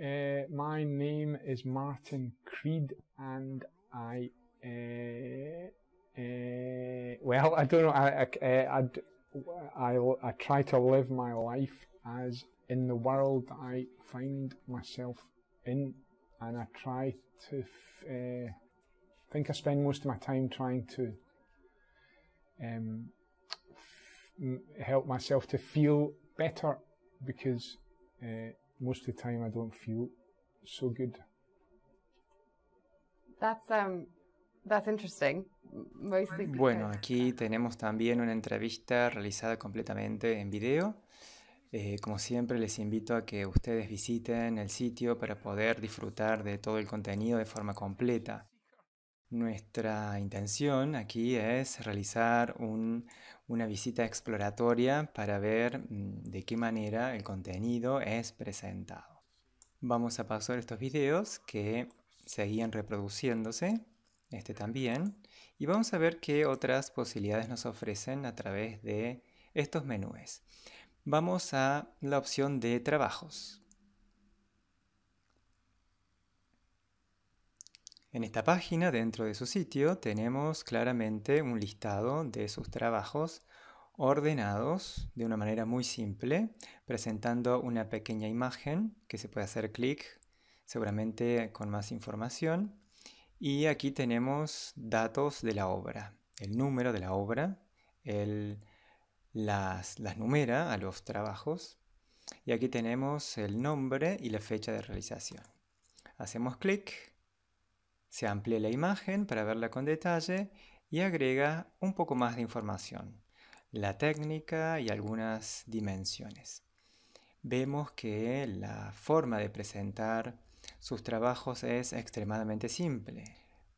Uh, my name is Martin Creed, and I, uh, uh, well, I don't know. I I, I, I, I try to live my life as in the world I find myself in, and I try to. Uh, think I spend most of my time trying to um, help myself to feel better because uh, most of the time I don't feel so good. That's um, That's interesting. Mostly. Bueno, aquí tenemos también una entrevista realizada completamente en video Eh, como siempre, les invito a que ustedes visiten el sitio para poder disfrutar de todo el contenido de forma completa. Nuestra intención aquí es realizar una visita exploratoria para ver mm, de qué manera el contenido es presentado. Vamos a pasar estos videos que seguían reproduciéndose, este también, y vamos a ver qué otras posibilidades nos ofrecen a través de estos menúes vamos a la opción de trabajos. En esta página, dentro de su sitio, tenemos claramente un listado de sus trabajos ordenados de una manera muy simple, presentando una pequeña imagen que se puede hacer clic, seguramente con más información. Y aquí tenemos datos de la obra, el número de la obra, el las, las numera a los trabajos y aquí tenemos el nombre y la fecha de realización. Hacemos clic, se amplía la imagen para verla con detalle y agrega un poco más de información, la técnica y algunas dimensiones. Vemos que la forma de presentar sus trabajos es extremadamente simple.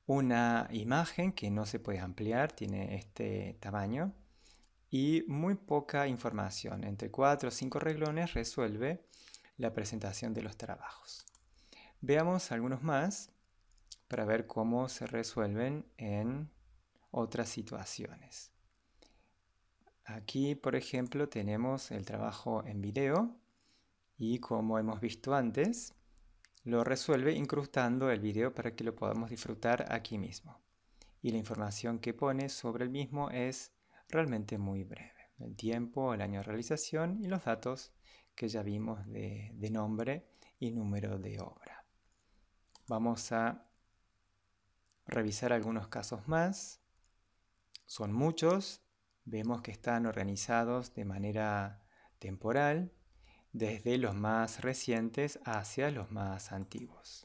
Una imagen que no se puede ampliar, tiene este tamaño, y muy poca información. Entre cuatro o cinco reglones resuelve la presentación de los trabajos. Veamos algunos más para ver cómo se resuelven en otras situaciones. Aquí, por ejemplo, tenemos el trabajo en video y como hemos visto antes, lo resuelve incrustando el video para que lo podamos disfrutar aquí mismo. Y la información que pone sobre el mismo es realmente muy breve. El tiempo, el año de realización y los datos que ya vimos de, nombre y número de obra. Vamos a revisar algunos casos más. Son muchos. Vemos que están organizados de manera temporal, desde los más recientes hacia los más antiguos.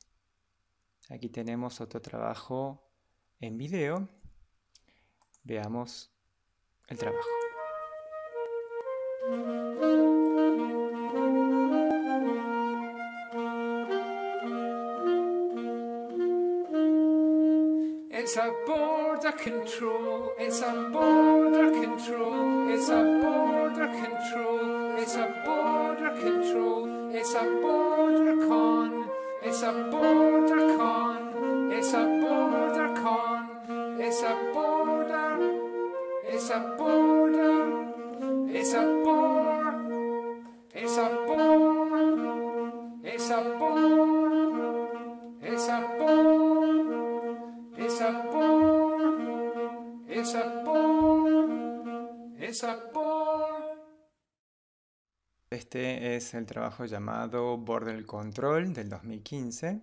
Aquí tenemos otro trabajo en video. Veamos el trabajo. It's a border control, it's a border control, it's a border control, it's a border control, it's a border con, it's a border con, it's a border con, it's a border Esa por, esa por, esa por, esa por, esa por, esa por, esa por, esa Este es el trabajo llamado Border Control del 2015.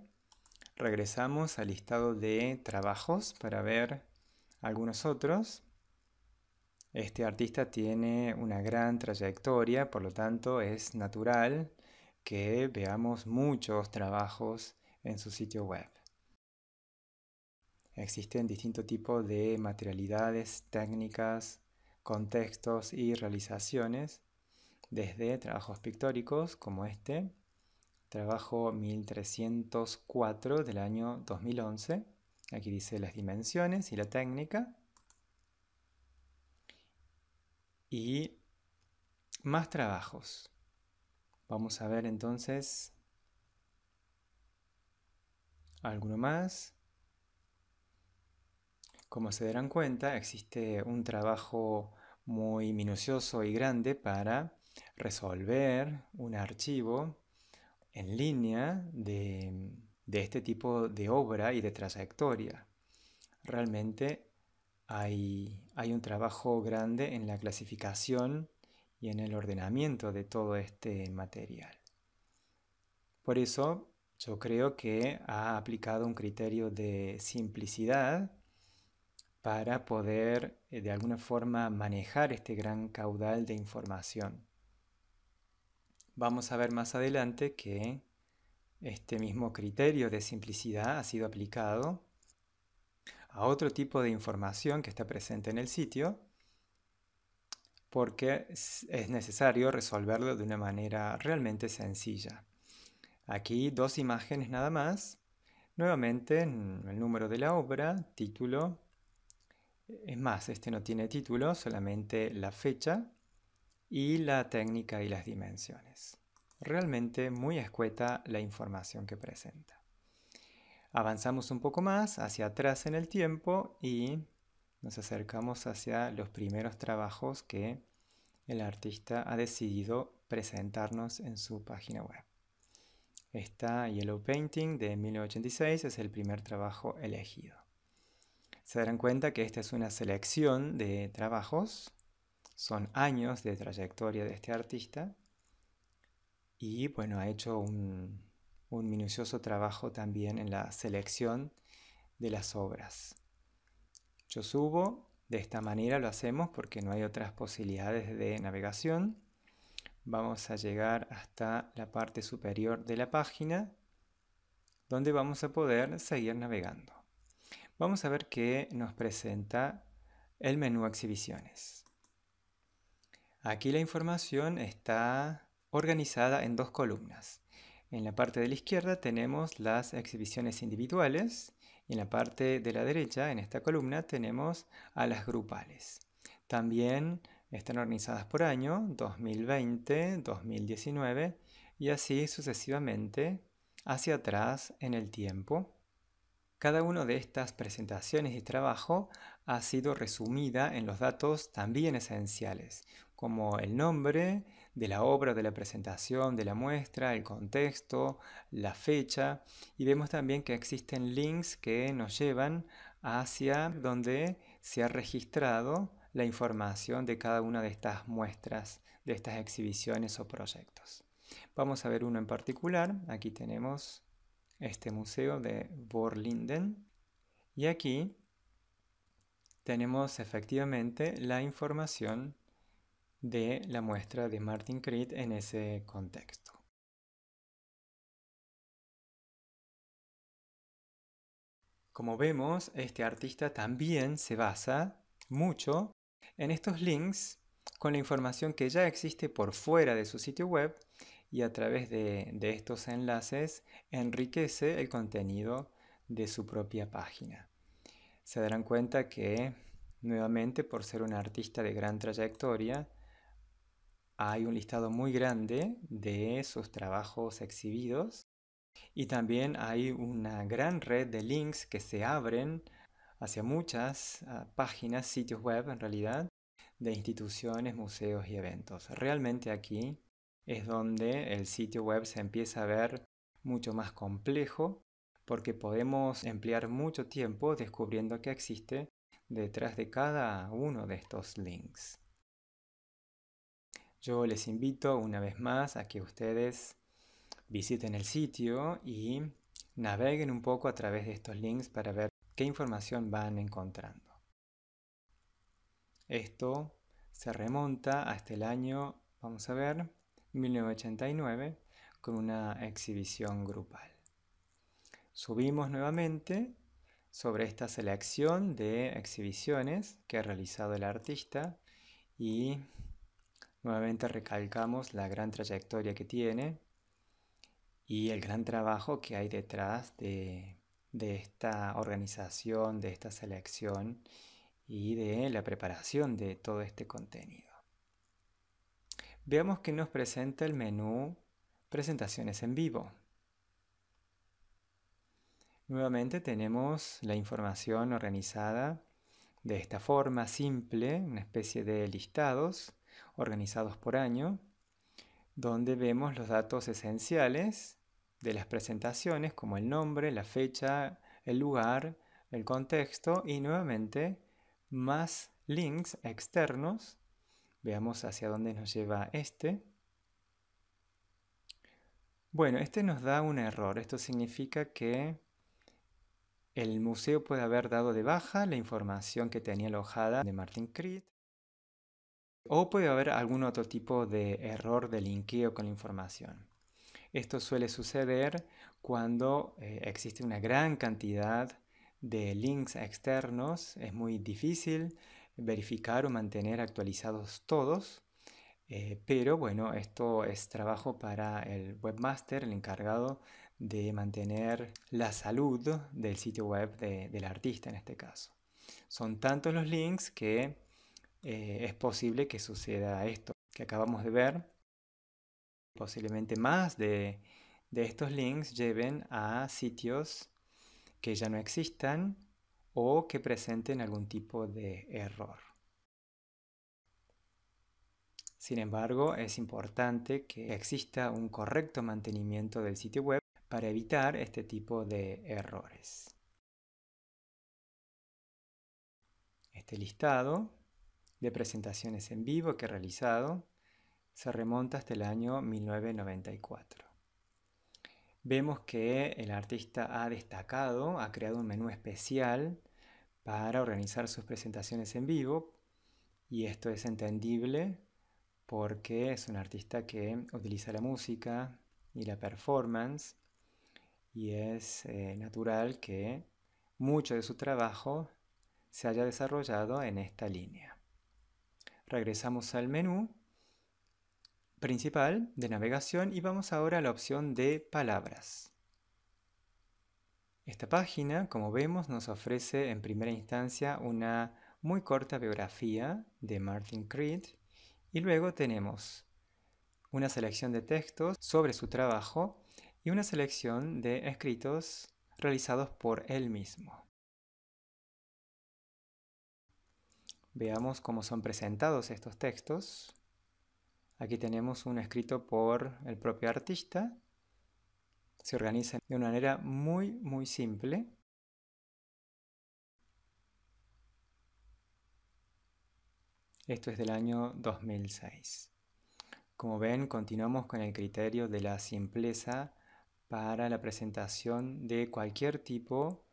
Regresamos al listado de trabajos para ver algunos otros. Este artista tiene una gran trayectoria, por lo tanto es natural que veamos muchos trabajos en su sitio web. Existen distintos tipos de materialidades, técnicas, contextos y realizaciones, desde trabajos pictóricos como este, trabajo 1304 del año 2011, aquí dice las dimensiones y la técnica, y más trabajos. Vamos a ver entonces alguno más. Como se darán cuenta, existe un trabajo muy minucioso y grande para resolver un archivo en línea de, de este tipo de obra y de trayectoria. Realmente hay, un trabajo grande en la clasificación y en el ordenamiento de todo este material. Por eso yo creo que ha aplicado un criterio de simplicidad para poder eh, de alguna forma manejar este gran caudal de información. Vamos a ver más adelante que este mismo criterio de simplicidad ha sido aplicado a otro tipo de información que está presente en el sitio porque es necesario resolverlo de una manera realmente sencilla. Aquí dos imágenes nada más. Nuevamente el número de la obra, título. Es más, este no tiene título, solamente la fecha y la técnica y las dimensiones. Realmente muy escueta la información que presenta. Avanzamos un poco más hacia atrás en el tiempo y nos acercamos hacia los primeros trabajos que el artista ha decidido presentarnos en su página web. Esta Yellow Painting de 1986 es el primer trabajo elegido. Se darán cuenta que esta es una selección de trabajos, son años de trayectoria de este artista y bueno, ha hecho un, un minucioso trabajo también en la selección de las obras. Yo subo, de esta manera lo hacemos porque no hay otras posibilidades de navegación. Vamos a llegar hasta la parte superior de la página donde vamos a poder seguir navegando. Vamos a ver qué nos presenta el menú exhibiciones. Aquí la información está organizada en dos columnas. En la parte de la izquierda tenemos las exhibiciones individuales y en la parte de la derecha, en esta columna, tenemos a las grupales. También están organizadas por año, 2020, 2019 y así sucesivamente hacia atrás en el tiempo. Cada una de estas presentaciones y trabajo ha sido resumida en los datos también esenciales, como el nombre, de la obra, de la presentación, de la muestra, el contexto, la fecha y vemos también que existen links que nos llevan hacia donde se ha registrado la información de cada una de estas muestras, de estas exhibiciones o proyectos. Vamos a ver uno en particular. Aquí tenemos este museo de Borlinden y aquí tenemos efectivamente la información de la muestra de Martin Creed en ese contexto. Como vemos, este artista también se basa mucho en estos links con la información que ya existe por fuera de su sitio web y a través de, de estos enlaces enriquece el contenido de su propia página. Se darán cuenta que, nuevamente, por ser un artista de gran trayectoria, hay un listado muy grande de sus trabajos exhibidos y también hay una gran red de links que se abren hacia muchas ah, páginas, sitios web en realidad, de instituciones, museos y eventos. Realmente aquí es donde el sitio web se empieza a ver mucho más complejo porque podemos emplear mucho tiempo descubriendo qué existe detrás de cada uno de estos links. Yo les invito una vez más a que ustedes visiten el sitio y naveguen un poco a través de estos links para ver qué información van encontrando. Esto se remonta hasta el año, vamos a ver, 1989 con una exhibición grupal. Subimos nuevamente sobre esta selección de exhibiciones que ha realizado el artista y Nuevamente recalcamos la gran trayectoria que tiene y el gran trabajo que hay detrás de, esta organización, de esta selección y de la preparación de todo este contenido. Veamos que nos presenta el menú Presentaciones en vivo. Nuevamente tenemos la información organizada de esta forma simple, una especie de listados organizados por año, donde vemos los datos esenciales de las presentaciones, como el nombre, la fecha, el lugar, el contexto y nuevamente más links externos. Veamos hacia dónde nos lleva este. Bueno, este nos da un error. Esto significa que el museo puede haber dado de baja la información que tenía alojada de Martin Creed. O puede haber algún otro tipo de error de linkeo con la información. Esto suele suceder cuando eh, existe una gran cantidad de links externos. Es muy difícil verificar o mantener actualizados todos. Eh, pero bueno, esto es trabajo para el webmaster, el encargado de mantener la salud del sitio web del artista en este caso. Son tantos los links que eh, es posible que suceda esto que acabamos de ver. Posiblemente más de estos links lleven a sitios que ya no existan o que presenten algún tipo de error. Sin embargo, es importante que exista un correcto mantenimiento del sitio web para evitar este tipo de errores. Este listado de presentaciones en vivo que ha realizado se remonta hasta el año 1994. Vemos que el artista ha destacado, ha creado un menú especial para organizar sus presentaciones en vivo y esto es entendible porque es un artista que utiliza la música y la performance y es eh, natural que mucho de su trabajo se haya desarrollado en esta línea. Regresamos al menú principal de navegación y vamos ahora a la opción de palabras. Esta página, como vemos, nos ofrece en primera instancia una muy corta biografía de Martin Creed y luego tenemos una selección de textos sobre su trabajo y una selección de escritos realizados por él mismo. Veamos cómo son presentados estos textos. Aquí tenemos uno escrito por el propio artista. Se organiza de una manera muy, muy simple. Esto es del año 2006. Como ven, continuamos con el criterio de la simpleza para la presentación de cualquier tipo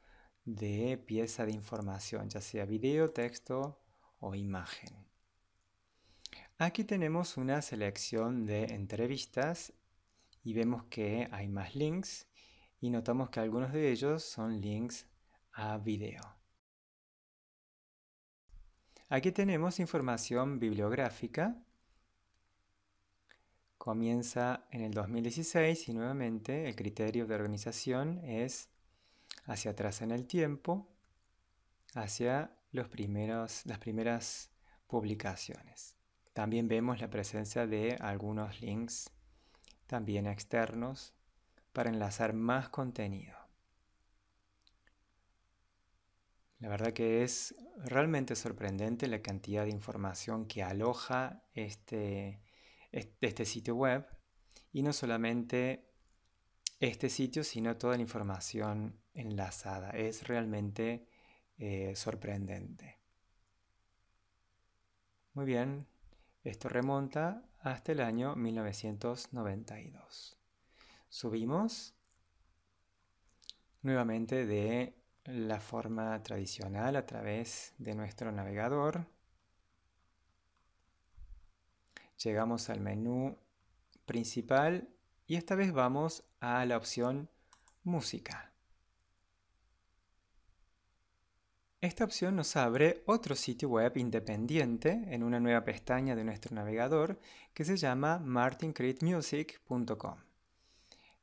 de pieza de información, ya sea video, texto, o imagen. Aquí tenemos una selección de entrevistas y vemos que hay más links y notamos que algunos de ellos son links a video. Aquí tenemos información bibliográfica. Comienza en el 2016 y nuevamente el criterio de organización es hacia atrás en el tiempo, hacia los primeros, las primeras publicaciones. También vemos la presencia de algunos links, también externos, para enlazar más contenido. La verdad que es realmente sorprendente la cantidad de información que aloja este, este, este sitio web y no solamente este sitio, sino toda la información enlazada. Es realmente eh, sorprendente. Muy bien, esto remonta hasta el año 1992. Subimos nuevamente de la forma tradicional a través de nuestro navegador. Llegamos al menú principal y esta vez vamos a la opción música. Esta opción nos abre otro sitio web independiente en una nueva pestaña de nuestro navegador que se llama martincreedmusic.com.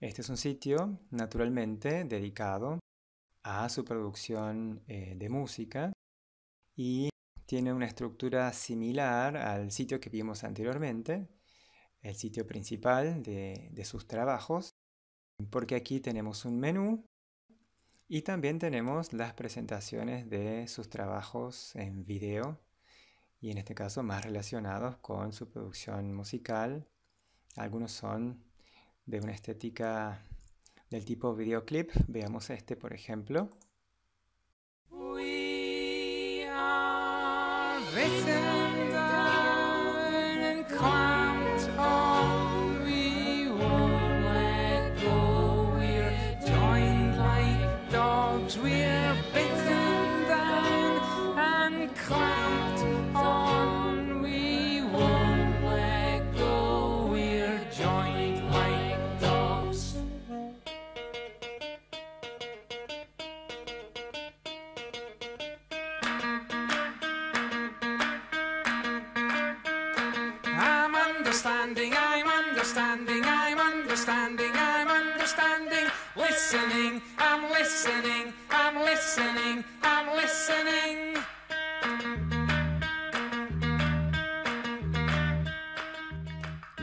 Este es un sitio naturalmente dedicado a su producción eh, de música y tiene una estructura similar al sitio que vimos anteriormente, el sitio principal de sus trabajos, porque aquí tenemos un menú y también tenemos las presentaciones de sus trabajos en video y en este caso más relacionados con su producción musical. Algunos son de una estética del tipo videoclip. Veamos este por ejemplo.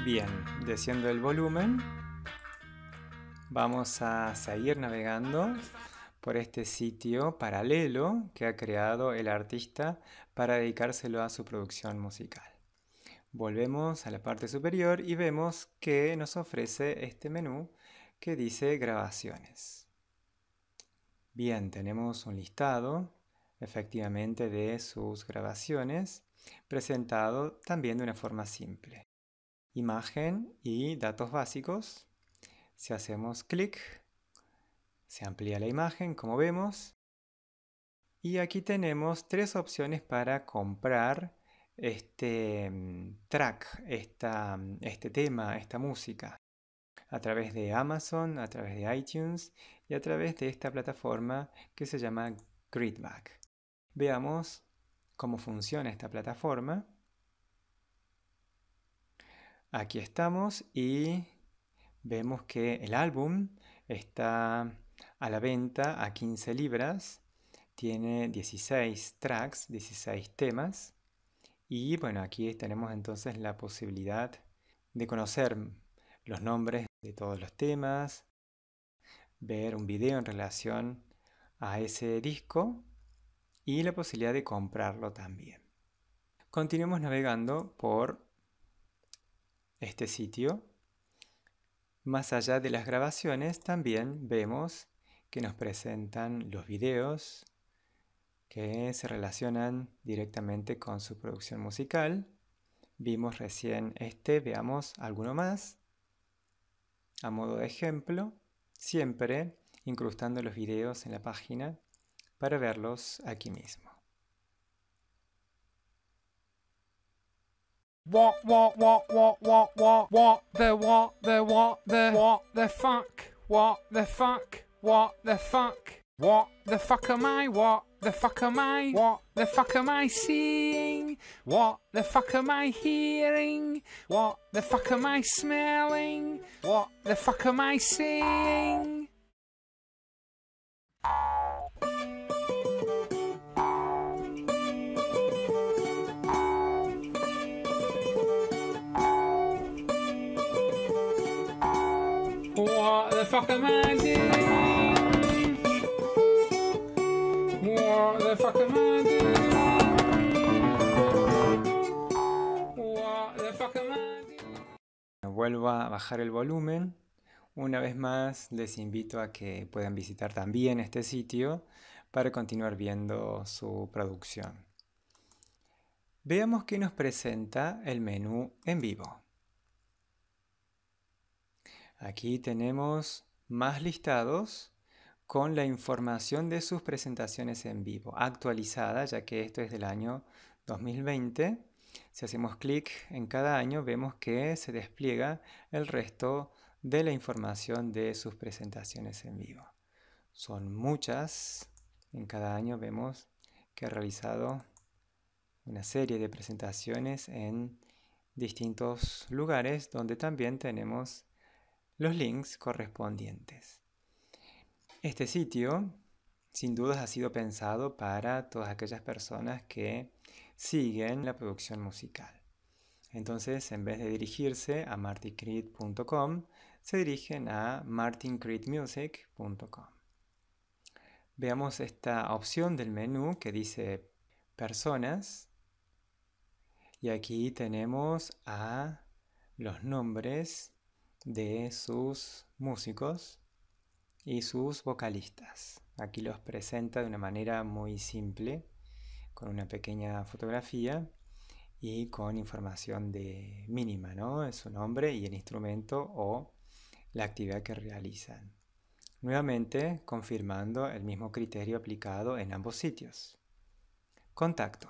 Bien, desciendo el volumen, vamos a seguir navegando por este sitio paralelo que ha creado el artista para dedicárselo a su producción musical. Volvemos a la parte superior y vemos que nos ofrece este menú que dice grabaciones. Bien, tenemos un listado efectivamente de sus grabaciones presentado también de una forma simple. Imagen y datos básicos. Si hacemos clic, se amplía la imagen como vemos. Y aquí tenemos tres opciones para comprar este mm, track, mm, este tema, esta música, a través de Amazon, a través de iTunes y a través de esta plataforma que se llama Gridback. Veamos cómo funciona esta plataforma. Aquí estamos y vemos que el álbum está a la venta a 15 libras, tiene 16 tracks, 16 temas y bueno, aquí tenemos entonces la posibilidad de conocer los nombres de todos los temas, ver un video en relación a ese disco y la posibilidad de comprarlo también. Continuemos navegando por este sitio. Más allá de las grabaciones también vemos que nos presentan los videos que se relacionan directamente con su producción musical. Vimos recién este, veamos alguno más. A modo de ejemplo, siempre incrustando los videos en la página para verlos aquí mismo. What, what, what, what, what, what, what, the, what, the, what, the, what, the fuck, what, the fuck, what, the fuck. What the fuck am I? What the fuck am I? What the fuck am I seeing? What the fuck am I hearing? What the fuck am I smelling? What the fuck am I seeing? What the fuck am I doing? Vuelvo a bajar el volumen. Una vez más, les invito a que puedan visitar también este sitio para continuar viendo su producción. Veamos qué nos presenta el menú en vivo. Aquí tenemos más listados con la información de sus presentaciones en vivo, actualizada, ya que esto es del año 2020. Si hacemos clic en cada año, vemos que se despliega el resto de la información de sus presentaciones en vivo. Son muchas. En cada año vemos que ha realizado una serie de presentaciones en distintos lugares donde también tenemos los links correspondientes. Este sitio sin dudas ha sido pensado para todas aquellas personas que siguen la producción musical. Entonces, en vez de dirigirse a martincreed.com, se dirigen a martincreedmusic.com. Veamos esta opción del menú que dice personas. Y aquí tenemos a los nombres de sus músicos y sus vocalistas. Aquí los presenta de una manera muy simple, con una pequeña fotografía y con información de mínima, ¿no? Su nombre y el instrumento o la actividad que realizan. Nuevamente confirmando el mismo criterio aplicado en ambos sitios. Contacto.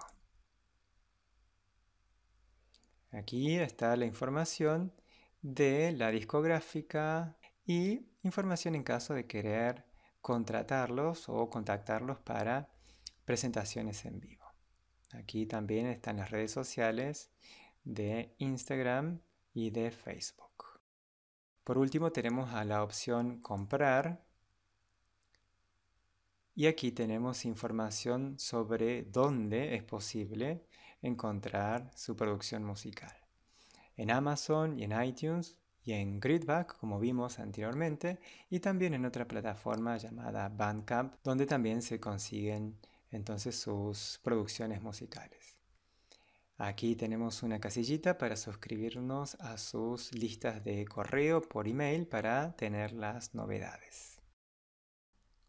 Aquí está la información de la discográfica, y información en caso de querer contratarlos o contactarlos para presentaciones en vivo. Aquí también están las redes sociales de Instagram y de Facebook. Por último tenemos a la opción comprar y aquí tenemos información sobre dónde es posible encontrar su producción musical. En Amazon y en iTunes y en Gridback, como vimos anteriormente, y también en otra plataforma llamada Bandcamp, donde también se consiguen entonces sus producciones musicales. Aquí tenemos una casillita para suscribirnos a sus listas de correo por email para tener las novedades.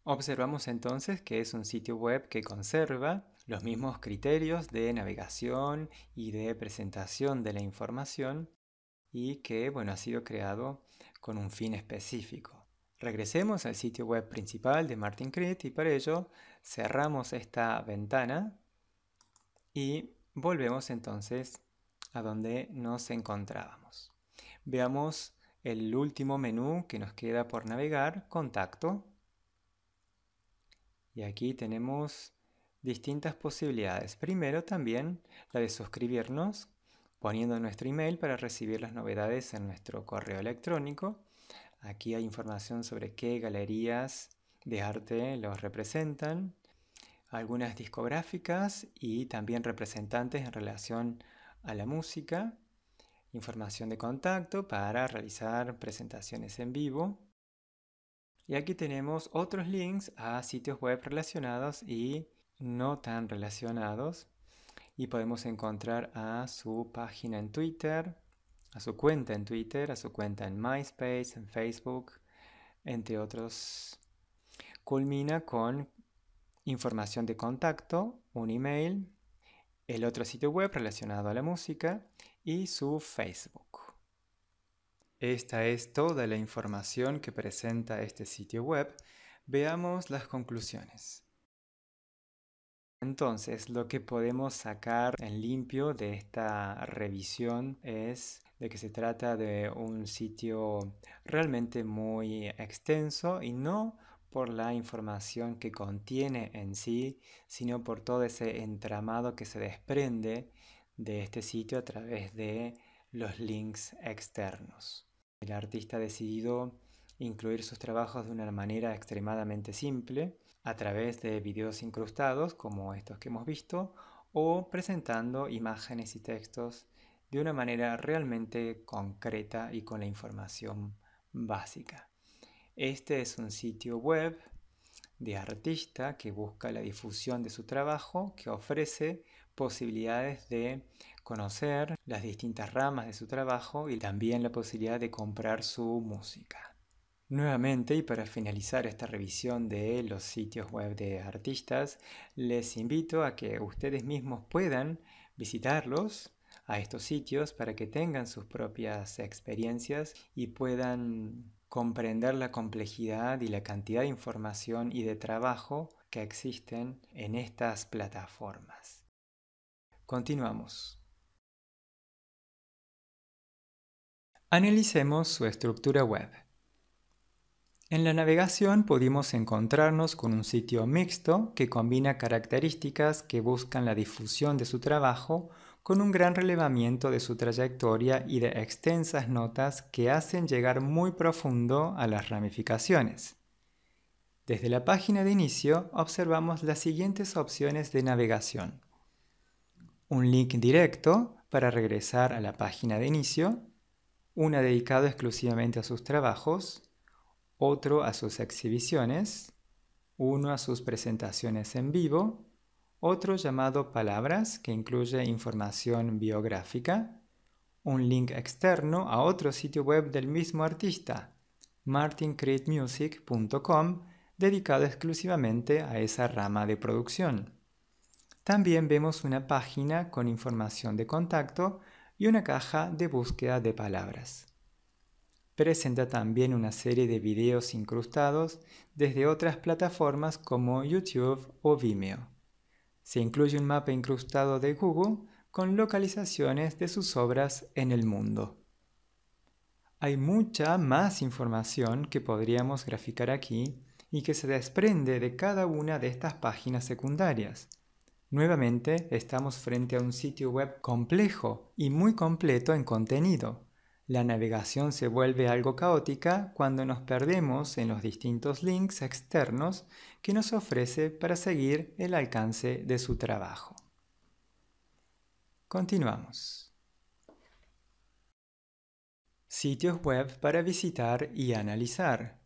Observamos entonces que es un sitio web que conserva los mismos criterios de navegación y de presentación de la información y que bueno, ha sido creado con un fin específico. Regresemos al sitio web principal de Martin y para ello cerramos esta ventana y volvemos entonces a donde nos encontrábamos. Veamos el último menú que nos queda por navegar, contacto. Y aquí tenemos distintas posibilidades. Primero también la de suscribirnos poniendo nuestro email para recibir las novedades en nuestro correo electrónico. Aquí hay información sobre qué galerías de arte los representan, algunas discográficas y también representantes en relación a la música, información de contacto para realizar presentaciones en vivo. Y aquí tenemos otros links a sitios web relacionados y no tan relacionados y podemos encontrar a su página en Twitter, a su cuenta en Twitter, a su cuenta en MySpace, en Facebook, entre otros. Culmina con información de contacto, un email, el otro sitio web relacionado a la música y su Facebook. Esta es toda la información que presenta este sitio web. Veamos las conclusiones. Entonces, lo que podemos sacar en limpio de esta revisión es de que se trata de un sitio realmente muy extenso y no por la información que contiene en sí, sino por todo ese entramado que se desprende de este sitio a través de los links externos. El artista ha decidido incluir sus trabajos de una manera extremadamente simple, a través de videos incrustados como estos que hemos visto o presentando imágenes y textos de una manera realmente concreta y con la información básica. Este es un sitio web de artista que busca la difusión de su trabajo, que ofrece posibilidades de conocer las distintas ramas de su trabajo y también la posibilidad de comprar su música. Nuevamente y para finalizar esta revisión de los sitios web de artistas, les invito a que ustedes mismos puedan visitarlos a estos sitios para que tengan sus propias experiencias y puedan comprender la complejidad y la cantidad de información y de trabajo que existen en estas plataformas. Continuamos. Analicemos su estructura web. En la navegación pudimos encontrarnos con un sitio mixto que combina características que buscan la difusión de su trabajo con un gran relevamiento de su trayectoria y de extensas notas que hacen llegar muy profundo a las ramificaciones. Desde la página de inicio observamos las siguientes opciones de navegación. Un link directo para regresar a la página de inicio, una dedicada exclusivamente a sus trabajos, otro a sus exhibiciones, uno a sus presentaciones en vivo, otro llamado Palabras, que incluye información biográfica, un link externo a otro sitio web del mismo artista, martincreatemusic.com, dedicado exclusivamente a esa rama de producción. También vemos una página con información de contacto y una caja de búsqueda de palabras presenta también una serie de videos incrustados desde otras plataformas como YouTube o Vimeo. Se incluye un mapa incrustado de Google con localizaciones de sus obras en el mundo. Hay mucha más información que podríamos graficar aquí y que se desprende de cada una de estas páginas secundarias. Nuevamente estamos frente a un sitio web complejo y muy completo en contenido la navegación se vuelve algo caótica cuando nos perdemos en los distintos links externos que nos ofrece para seguir el alcance de su trabajo. Continuamos. Sitios web para visitar y analizar.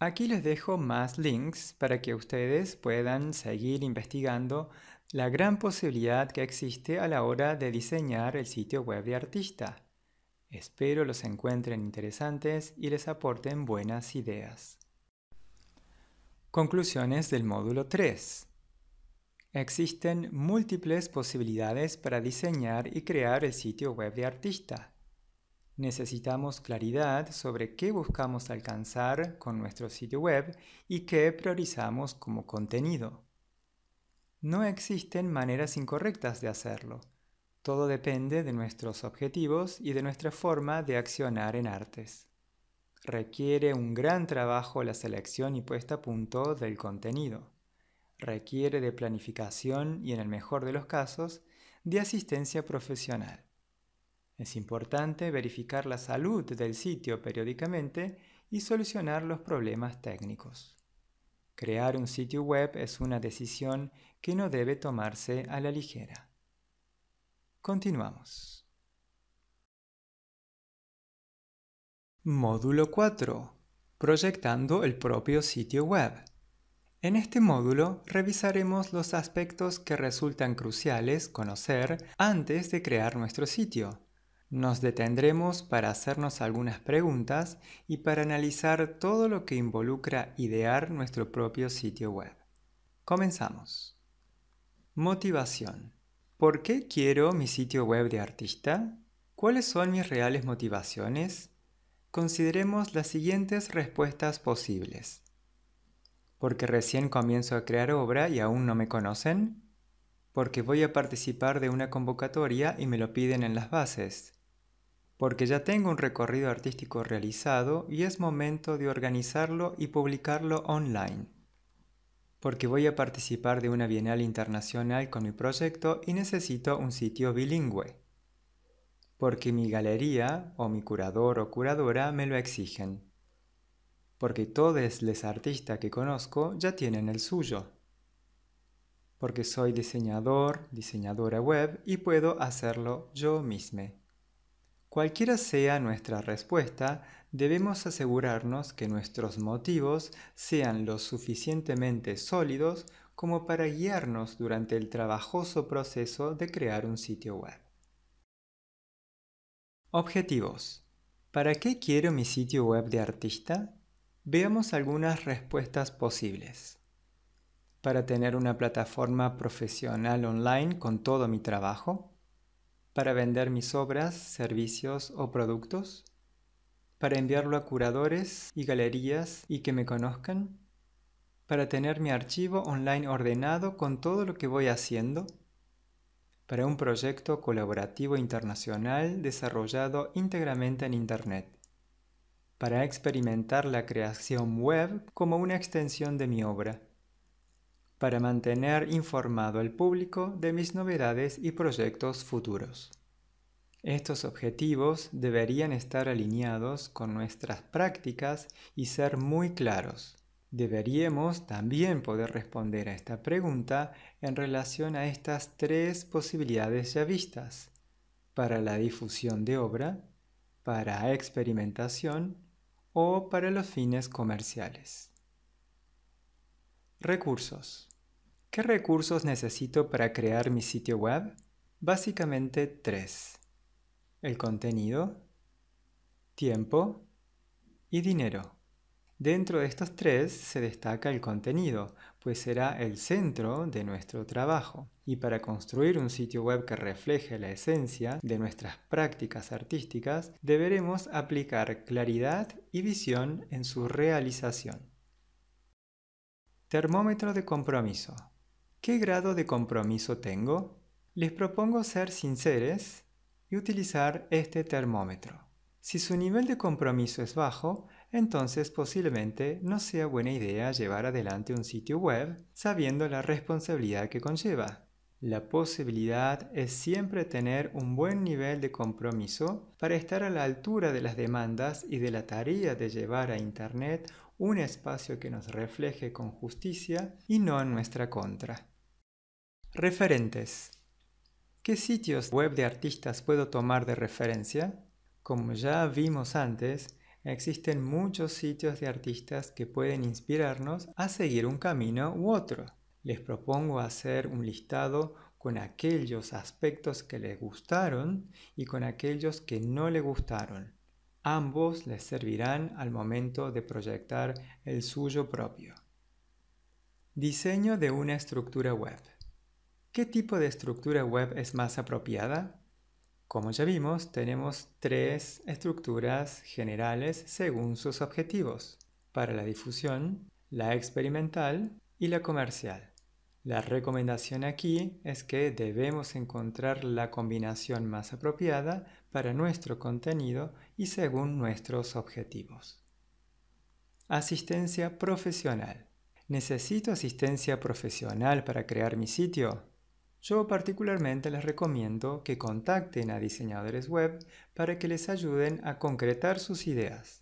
Aquí les dejo más links para que ustedes puedan seguir investigando la gran posibilidad que existe a la hora de diseñar el sitio web de artista Espero los encuentren interesantes y les aporten buenas ideas. Conclusiones del módulo 3. Existen múltiples posibilidades para diseñar y crear el sitio web de artista. Necesitamos claridad sobre qué buscamos alcanzar con nuestro sitio web y qué priorizamos como contenido. No existen maneras incorrectas de hacerlo. Todo depende de nuestros objetivos y de nuestra forma de accionar en artes. Requiere un gran trabajo la selección y puesta a punto del contenido. Requiere de planificación y, en el mejor de los casos, de asistencia profesional. Es importante verificar la salud del sitio periódicamente y solucionar los problemas técnicos. Crear un sitio web es una decisión que no debe tomarse a la ligera. Continuamos. Módulo 4. Proyectando el propio sitio web. En este módulo revisaremos los aspectos que resultan cruciales conocer antes de crear nuestro sitio. Nos detendremos para hacernos algunas preguntas y para analizar todo lo que involucra idear nuestro propio sitio web. Comenzamos. Motivación. ¿Por qué quiero mi sitio web de artista? ¿Cuáles son mis reales motivaciones? Consideremos las siguientes respuestas posibles. ¿Porque recién comienzo a crear obra y aún no me conocen? ¿Porque voy a participar de una convocatoria y me lo piden en las bases? ¿Porque ya tengo un recorrido artístico realizado y es momento de organizarlo y publicarlo online? porque voy a participar de una bienal internacional con mi proyecto y necesito un sitio bilingüe, porque mi galería o mi curador o curadora me lo exigen, porque todos los artistas que conozco ya tienen el suyo, porque soy diseñador, diseñadora web y puedo hacerlo yo mismo. Cualquiera sea nuestra respuesta, debemos asegurarnos que nuestros motivos sean lo suficientemente sólidos como para guiarnos durante el trabajoso proceso de crear un sitio web. Objetivos. ¿Para qué quiero mi sitio web de artista? Veamos algunas respuestas posibles. Para tener una plataforma profesional online con todo mi trabajo. Para vender mis obras, servicios o productos para enviarlo a curadores y galerías y que me conozcan, para tener mi archivo online ordenado con todo lo que voy haciendo, para un proyecto colaborativo internacional desarrollado íntegramente en Internet, para experimentar la creación web como una extensión de mi obra, para mantener informado al público de mis novedades y proyectos futuros. Estos objetivos deberían estar alineados con nuestras prácticas y ser muy claros. Deberíamos también poder responder a esta pregunta en relación a estas tres posibilidades ya vistas, para la difusión de obra, para experimentación o para los fines comerciales. Recursos. ¿Qué recursos necesito para crear mi sitio web? Básicamente tres el contenido, tiempo y dinero. Dentro de estos tres se destaca el contenido, pues será el centro de nuestro trabajo. Y para construir un sitio web que refleje la esencia de nuestras prácticas artísticas, deberemos aplicar claridad y visión en su realización. Termómetro de compromiso. ¿Qué grado de compromiso tengo? Les propongo ser sinceres utilizar este termómetro. Si su nivel de compromiso es bajo, entonces posiblemente no sea buena idea llevar adelante un sitio web sabiendo la responsabilidad que conlleva. La posibilidad es siempre tener un buen nivel de compromiso para estar a la altura de las demandas y de la tarea de llevar a Internet un espacio que nos refleje con justicia y no en nuestra contra. Referentes. ¿Qué sitios web de artistas puedo tomar de referencia? Como ya vimos antes, existen muchos sitios de artistas que pueden inspirarnos a seguir un camino u otro. Les propongo hacer un listado con aquellos aspectos que les gustaron y con aquellos que no le gustaron. Ambos les servirán al momento de proyectar el suyo propio. Diseño de una estructura web. ¿Qué tipo de estructura web es más apropiada? Como ya vimos, tenemos tres estructuras generales según sus objetivos, para la difusión, la experimental y la comercial. La recomendación aquí es que debemos encontrar la combinación más apropiada para nuestro contenido y según nuestros objetivos. Asistencia profesional. ¿Necesito asistencia profesional para crear mi sitio? Yo particularmente les recomiendo que contacten a diseñadores web para que les ayuden a concretar sus ideas.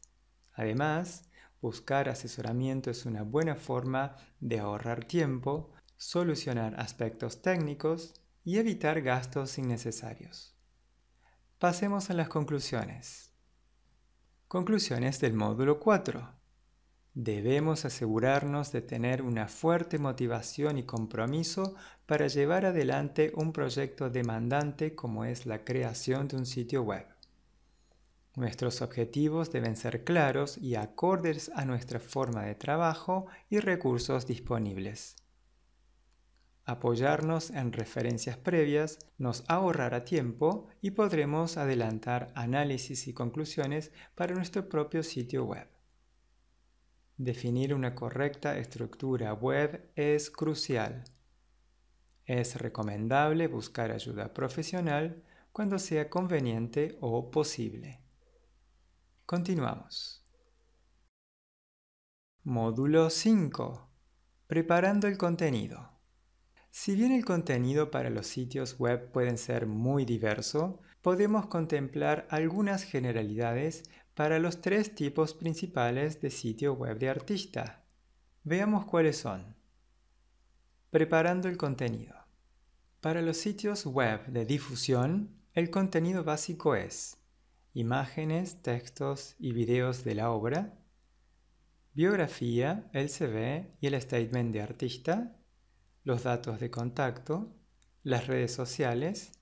Además, buscar asesoramiento es una buena forma de ahorrar tiempo, solucionar aspectos técnicos y evitar gastos innecesarios. Pasemos a las conclusiones. Conclusiones del módulo 4. Debemos asegurarnos de tener una fuerte motivación y compromiso para llevar adelante un proyecto demandante como es la creación de un sitio web. Nuestros objetivos deben ser claros y acordes a nuestra forma de trabajo y recursos disponibles. Apoyarnos en referencias previas nos ahorrará tiempo y podremos adelantar análisis y conclusiones para nuestro propio sitio web. Definir una correcta estructura web es crucial. Es recomendable buscar ayuda profesional cuando sea conveniente o posible. Continuamos. Módulo 5. Preparando el contenido. Si bien el contenido para los sitios web pueden ser muy diverso, podemos contemplar algunas generalidades para los tres tipos principales de sitio web de artista. Veamos cuáles son. Preparando el contenido. Para los sitios web de difusión, el contenido básico es imágenes, textos y videos de la obra, biografía, el CV y el statement de artista, los datos de contacto, las redes sociales,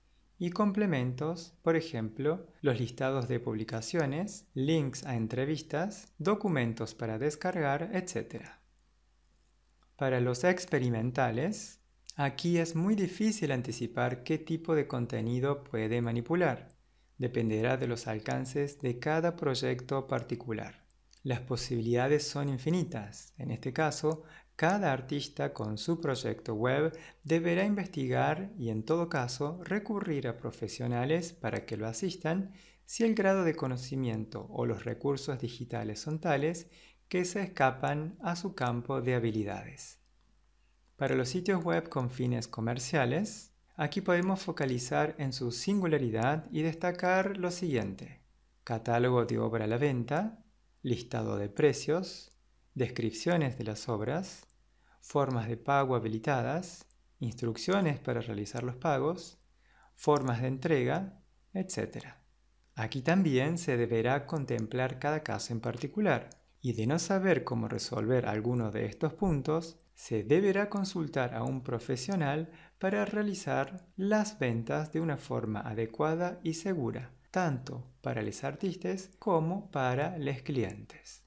y complementos, por ejemplo, los listados de publicaciones, links a entrevistas, documentos para descargar, etc. Para los experimentales, aquí es muy difícil anticipar qué tipo de contenido puede manipular. Dependerá de los alcances de cada proyecto particular. Las posibilidades son infinitas. En este caso, cada artista con su proyecto web deberá investigar y en todo caso recurrir a profesionales para que lo asistan si el grado de conocimiento o los recursos digitales son tales que se escapan a su campo de habilidades. Para los sitios web con fines comerciales, aquí podemos focalizar en su singularidad y destacar lo siguiente. Catálogo de obra a la venta, listado de precios, descripciones de las obras, formas de pago habilitadas, instrucciones para realizar los pagos, formas de entrega, etc. Aquí también se deberá contemplar cada caso en particular y de no saber cómo resolver alguno de estos puntos, se deberá consultar a un profesional para realizar las ventas de una forma adecuada y segura, tanto para los artistas como para los clientes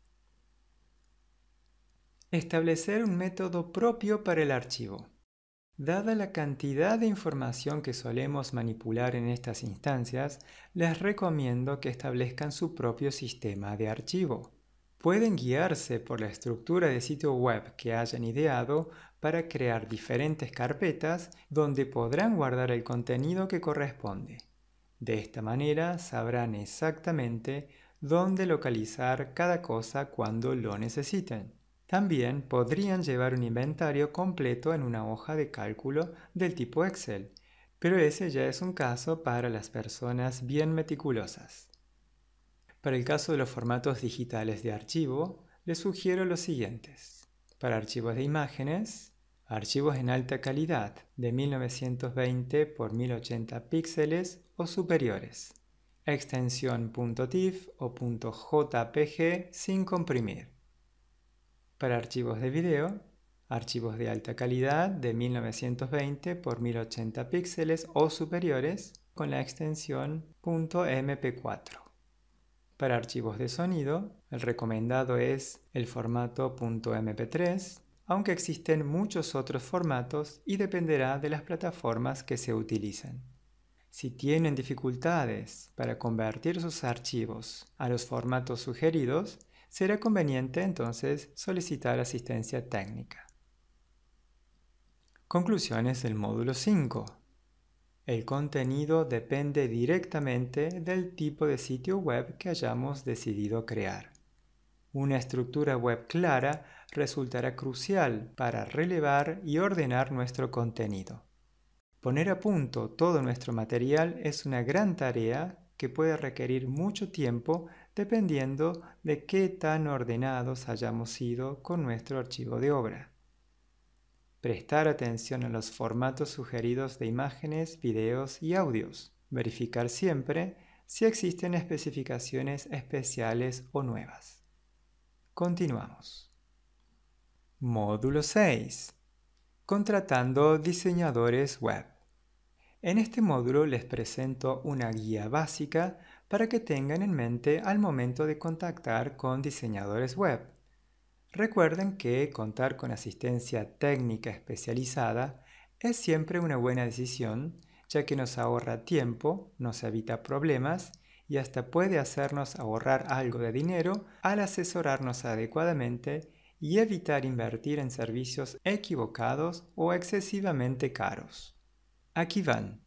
establecer un método propio para el archivo. Dada la cantidad de información que solemos manipular en estas instancias, les recomiendo que establezcan su propio sistema de archivo. Pueden guiarse por la estructura de sitio web que hayan ideado para crear diferentes carpetas donde podrán guardar el contenido que corresponde. De esta manera sabrán exactamente dónde localizar cada cosa cuando lo necesiten. También podrían llevar un inventario completo en una hoja de cálculo del tipo Excel, pero ese ya es un caso para las personas bien meticulosas. Para el caso de los formatos digitales de archivo, les sugiero los siguientes. Para archivos de imágenes, archivos en alta calidad de 1920 x 1080 píxeles o superiores, extensión .tif o .jpg sin comprimir para archivos de video, archivos de alta calidad de 1920 por 1080 píxeles o superiores con la extensión .mp4. Para archivos de sonido, el recomendado es el formato .mp3, aunque existen muchos otros formatos y dependerá de las plataformas que se utilicen. Si tienen dificultades para convertir sus archivos a los formatos sugeridos, será conveniente entonces solicitar asistencia técnica. Conclusiones del módulo 5. El contenido depende directamente del tipo de sitio web que hayamos decidido crear. Una estructura web clara resultará crucial para relevar y ordenar nuestro contenido. Poner a punto todo nuestro material es una gran tarea que puede requerir mucho tiempo dependiendo de qué tan ordenados hayamos sido con nuestro archivo de obra. Prestar atención a los formatos sugeridos de imágenes, videos y audios. Verificar siempre si existen especificaciones especiales o nuevas. Continuamos. Módulo 6. Contratando diseñadores web. En este módulo les presento una guía básica para que tengan en mente al momento de contactar con diseñadores web. Recuerden que contar con asistencia técnica especializada es siempre una buena decisión, ya que nos ahorra tiempo, nos evita problemas y hasta puede hacernos ahorrar algo de dinero al asesorarnos adecuadamente y evitar invertir en servicios equivocados o excesivamente caros. Aquí van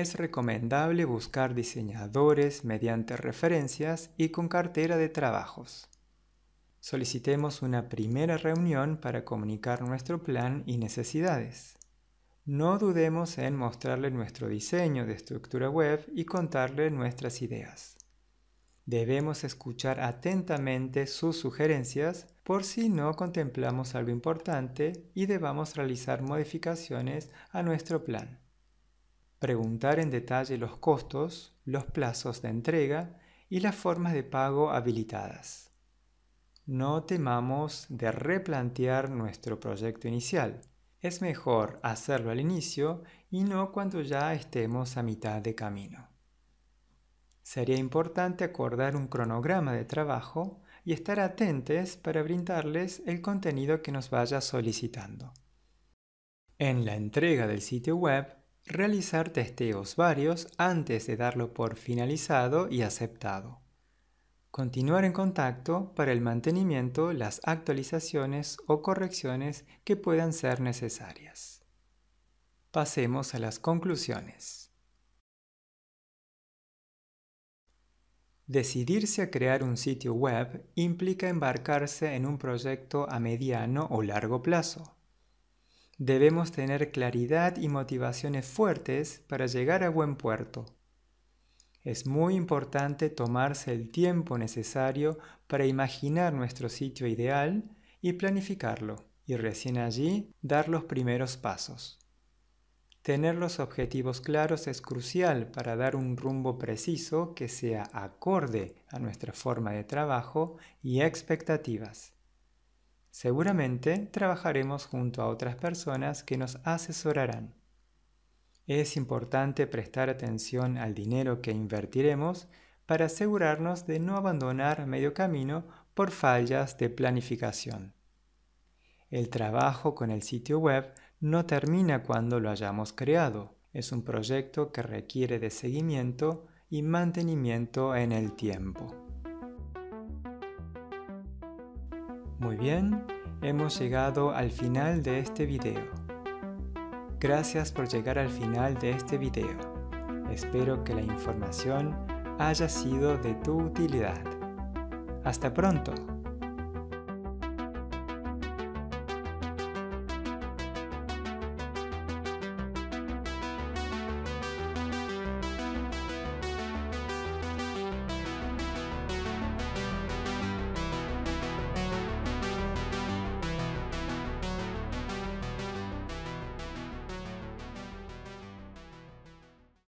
es recomendable buscar diseñadores mediante referencias y con cartera de trabajos. Solicitemos una primera reunión para comunicar nuestro plan y necesidades. No dudemos en mostrarle nuestro diseño de estructura web y contarle nuestras ideas. Debemos escuchar atentamente sus sugerencias por si no contemplamos algo importante y debamos realizar modificaciones a nuestro plan preguntar en detalle los costos, los plazos de entrega y las formas de pago habilitadas. No temamos de replantear nuestro proyecto inicial. Es mejor hacerlo al inicio y no cuando ya estemos a mitad de camino. Sería importante acordar un cronograma de trabajo y estar atentos para brindarles el contenido que nos vaya solicitando. En la entrega del sitio web Realizar testeos varios antes de darlo por finalizado y aceptado. Continuar en contacto para el mantenimiento, las actualizaciones o correcciones que puedan ser necesarias. Pasemos a las conclusiones. Decidirse a crear un sitio web implica embarcarse en un proyecto a mediano o largo plazo, Debemos tener claridad y motivaciones fuertes para llegar a buen puerto. Es muy importante tomarse el tiempo necesario para imaginar nuestro sitio ideal y planificarlo, y recién allí dar los primeros pasos. Tener los objetivos claros es crucial para dar un rumbo preciso que sea acorde a nuestra forma de trabajo y expectativas. Seguramente trabajaremos junto a otras personas que nos asesorarán. Es importante prestar atención al dinero que invertiremos para asegurarnos de no abandonar medio camino por fallas de planificación. El trabajo con el sitio web no termina cuando lo hayamos creado. Es un proyecto que requiere de seguimiento y mantenimiento en el tiempo. Muy bien, hemos llegado al final de este video. Gracias por llegar al final de este video. Espero que la información haya sido de tu utilidad. Hasta pronto.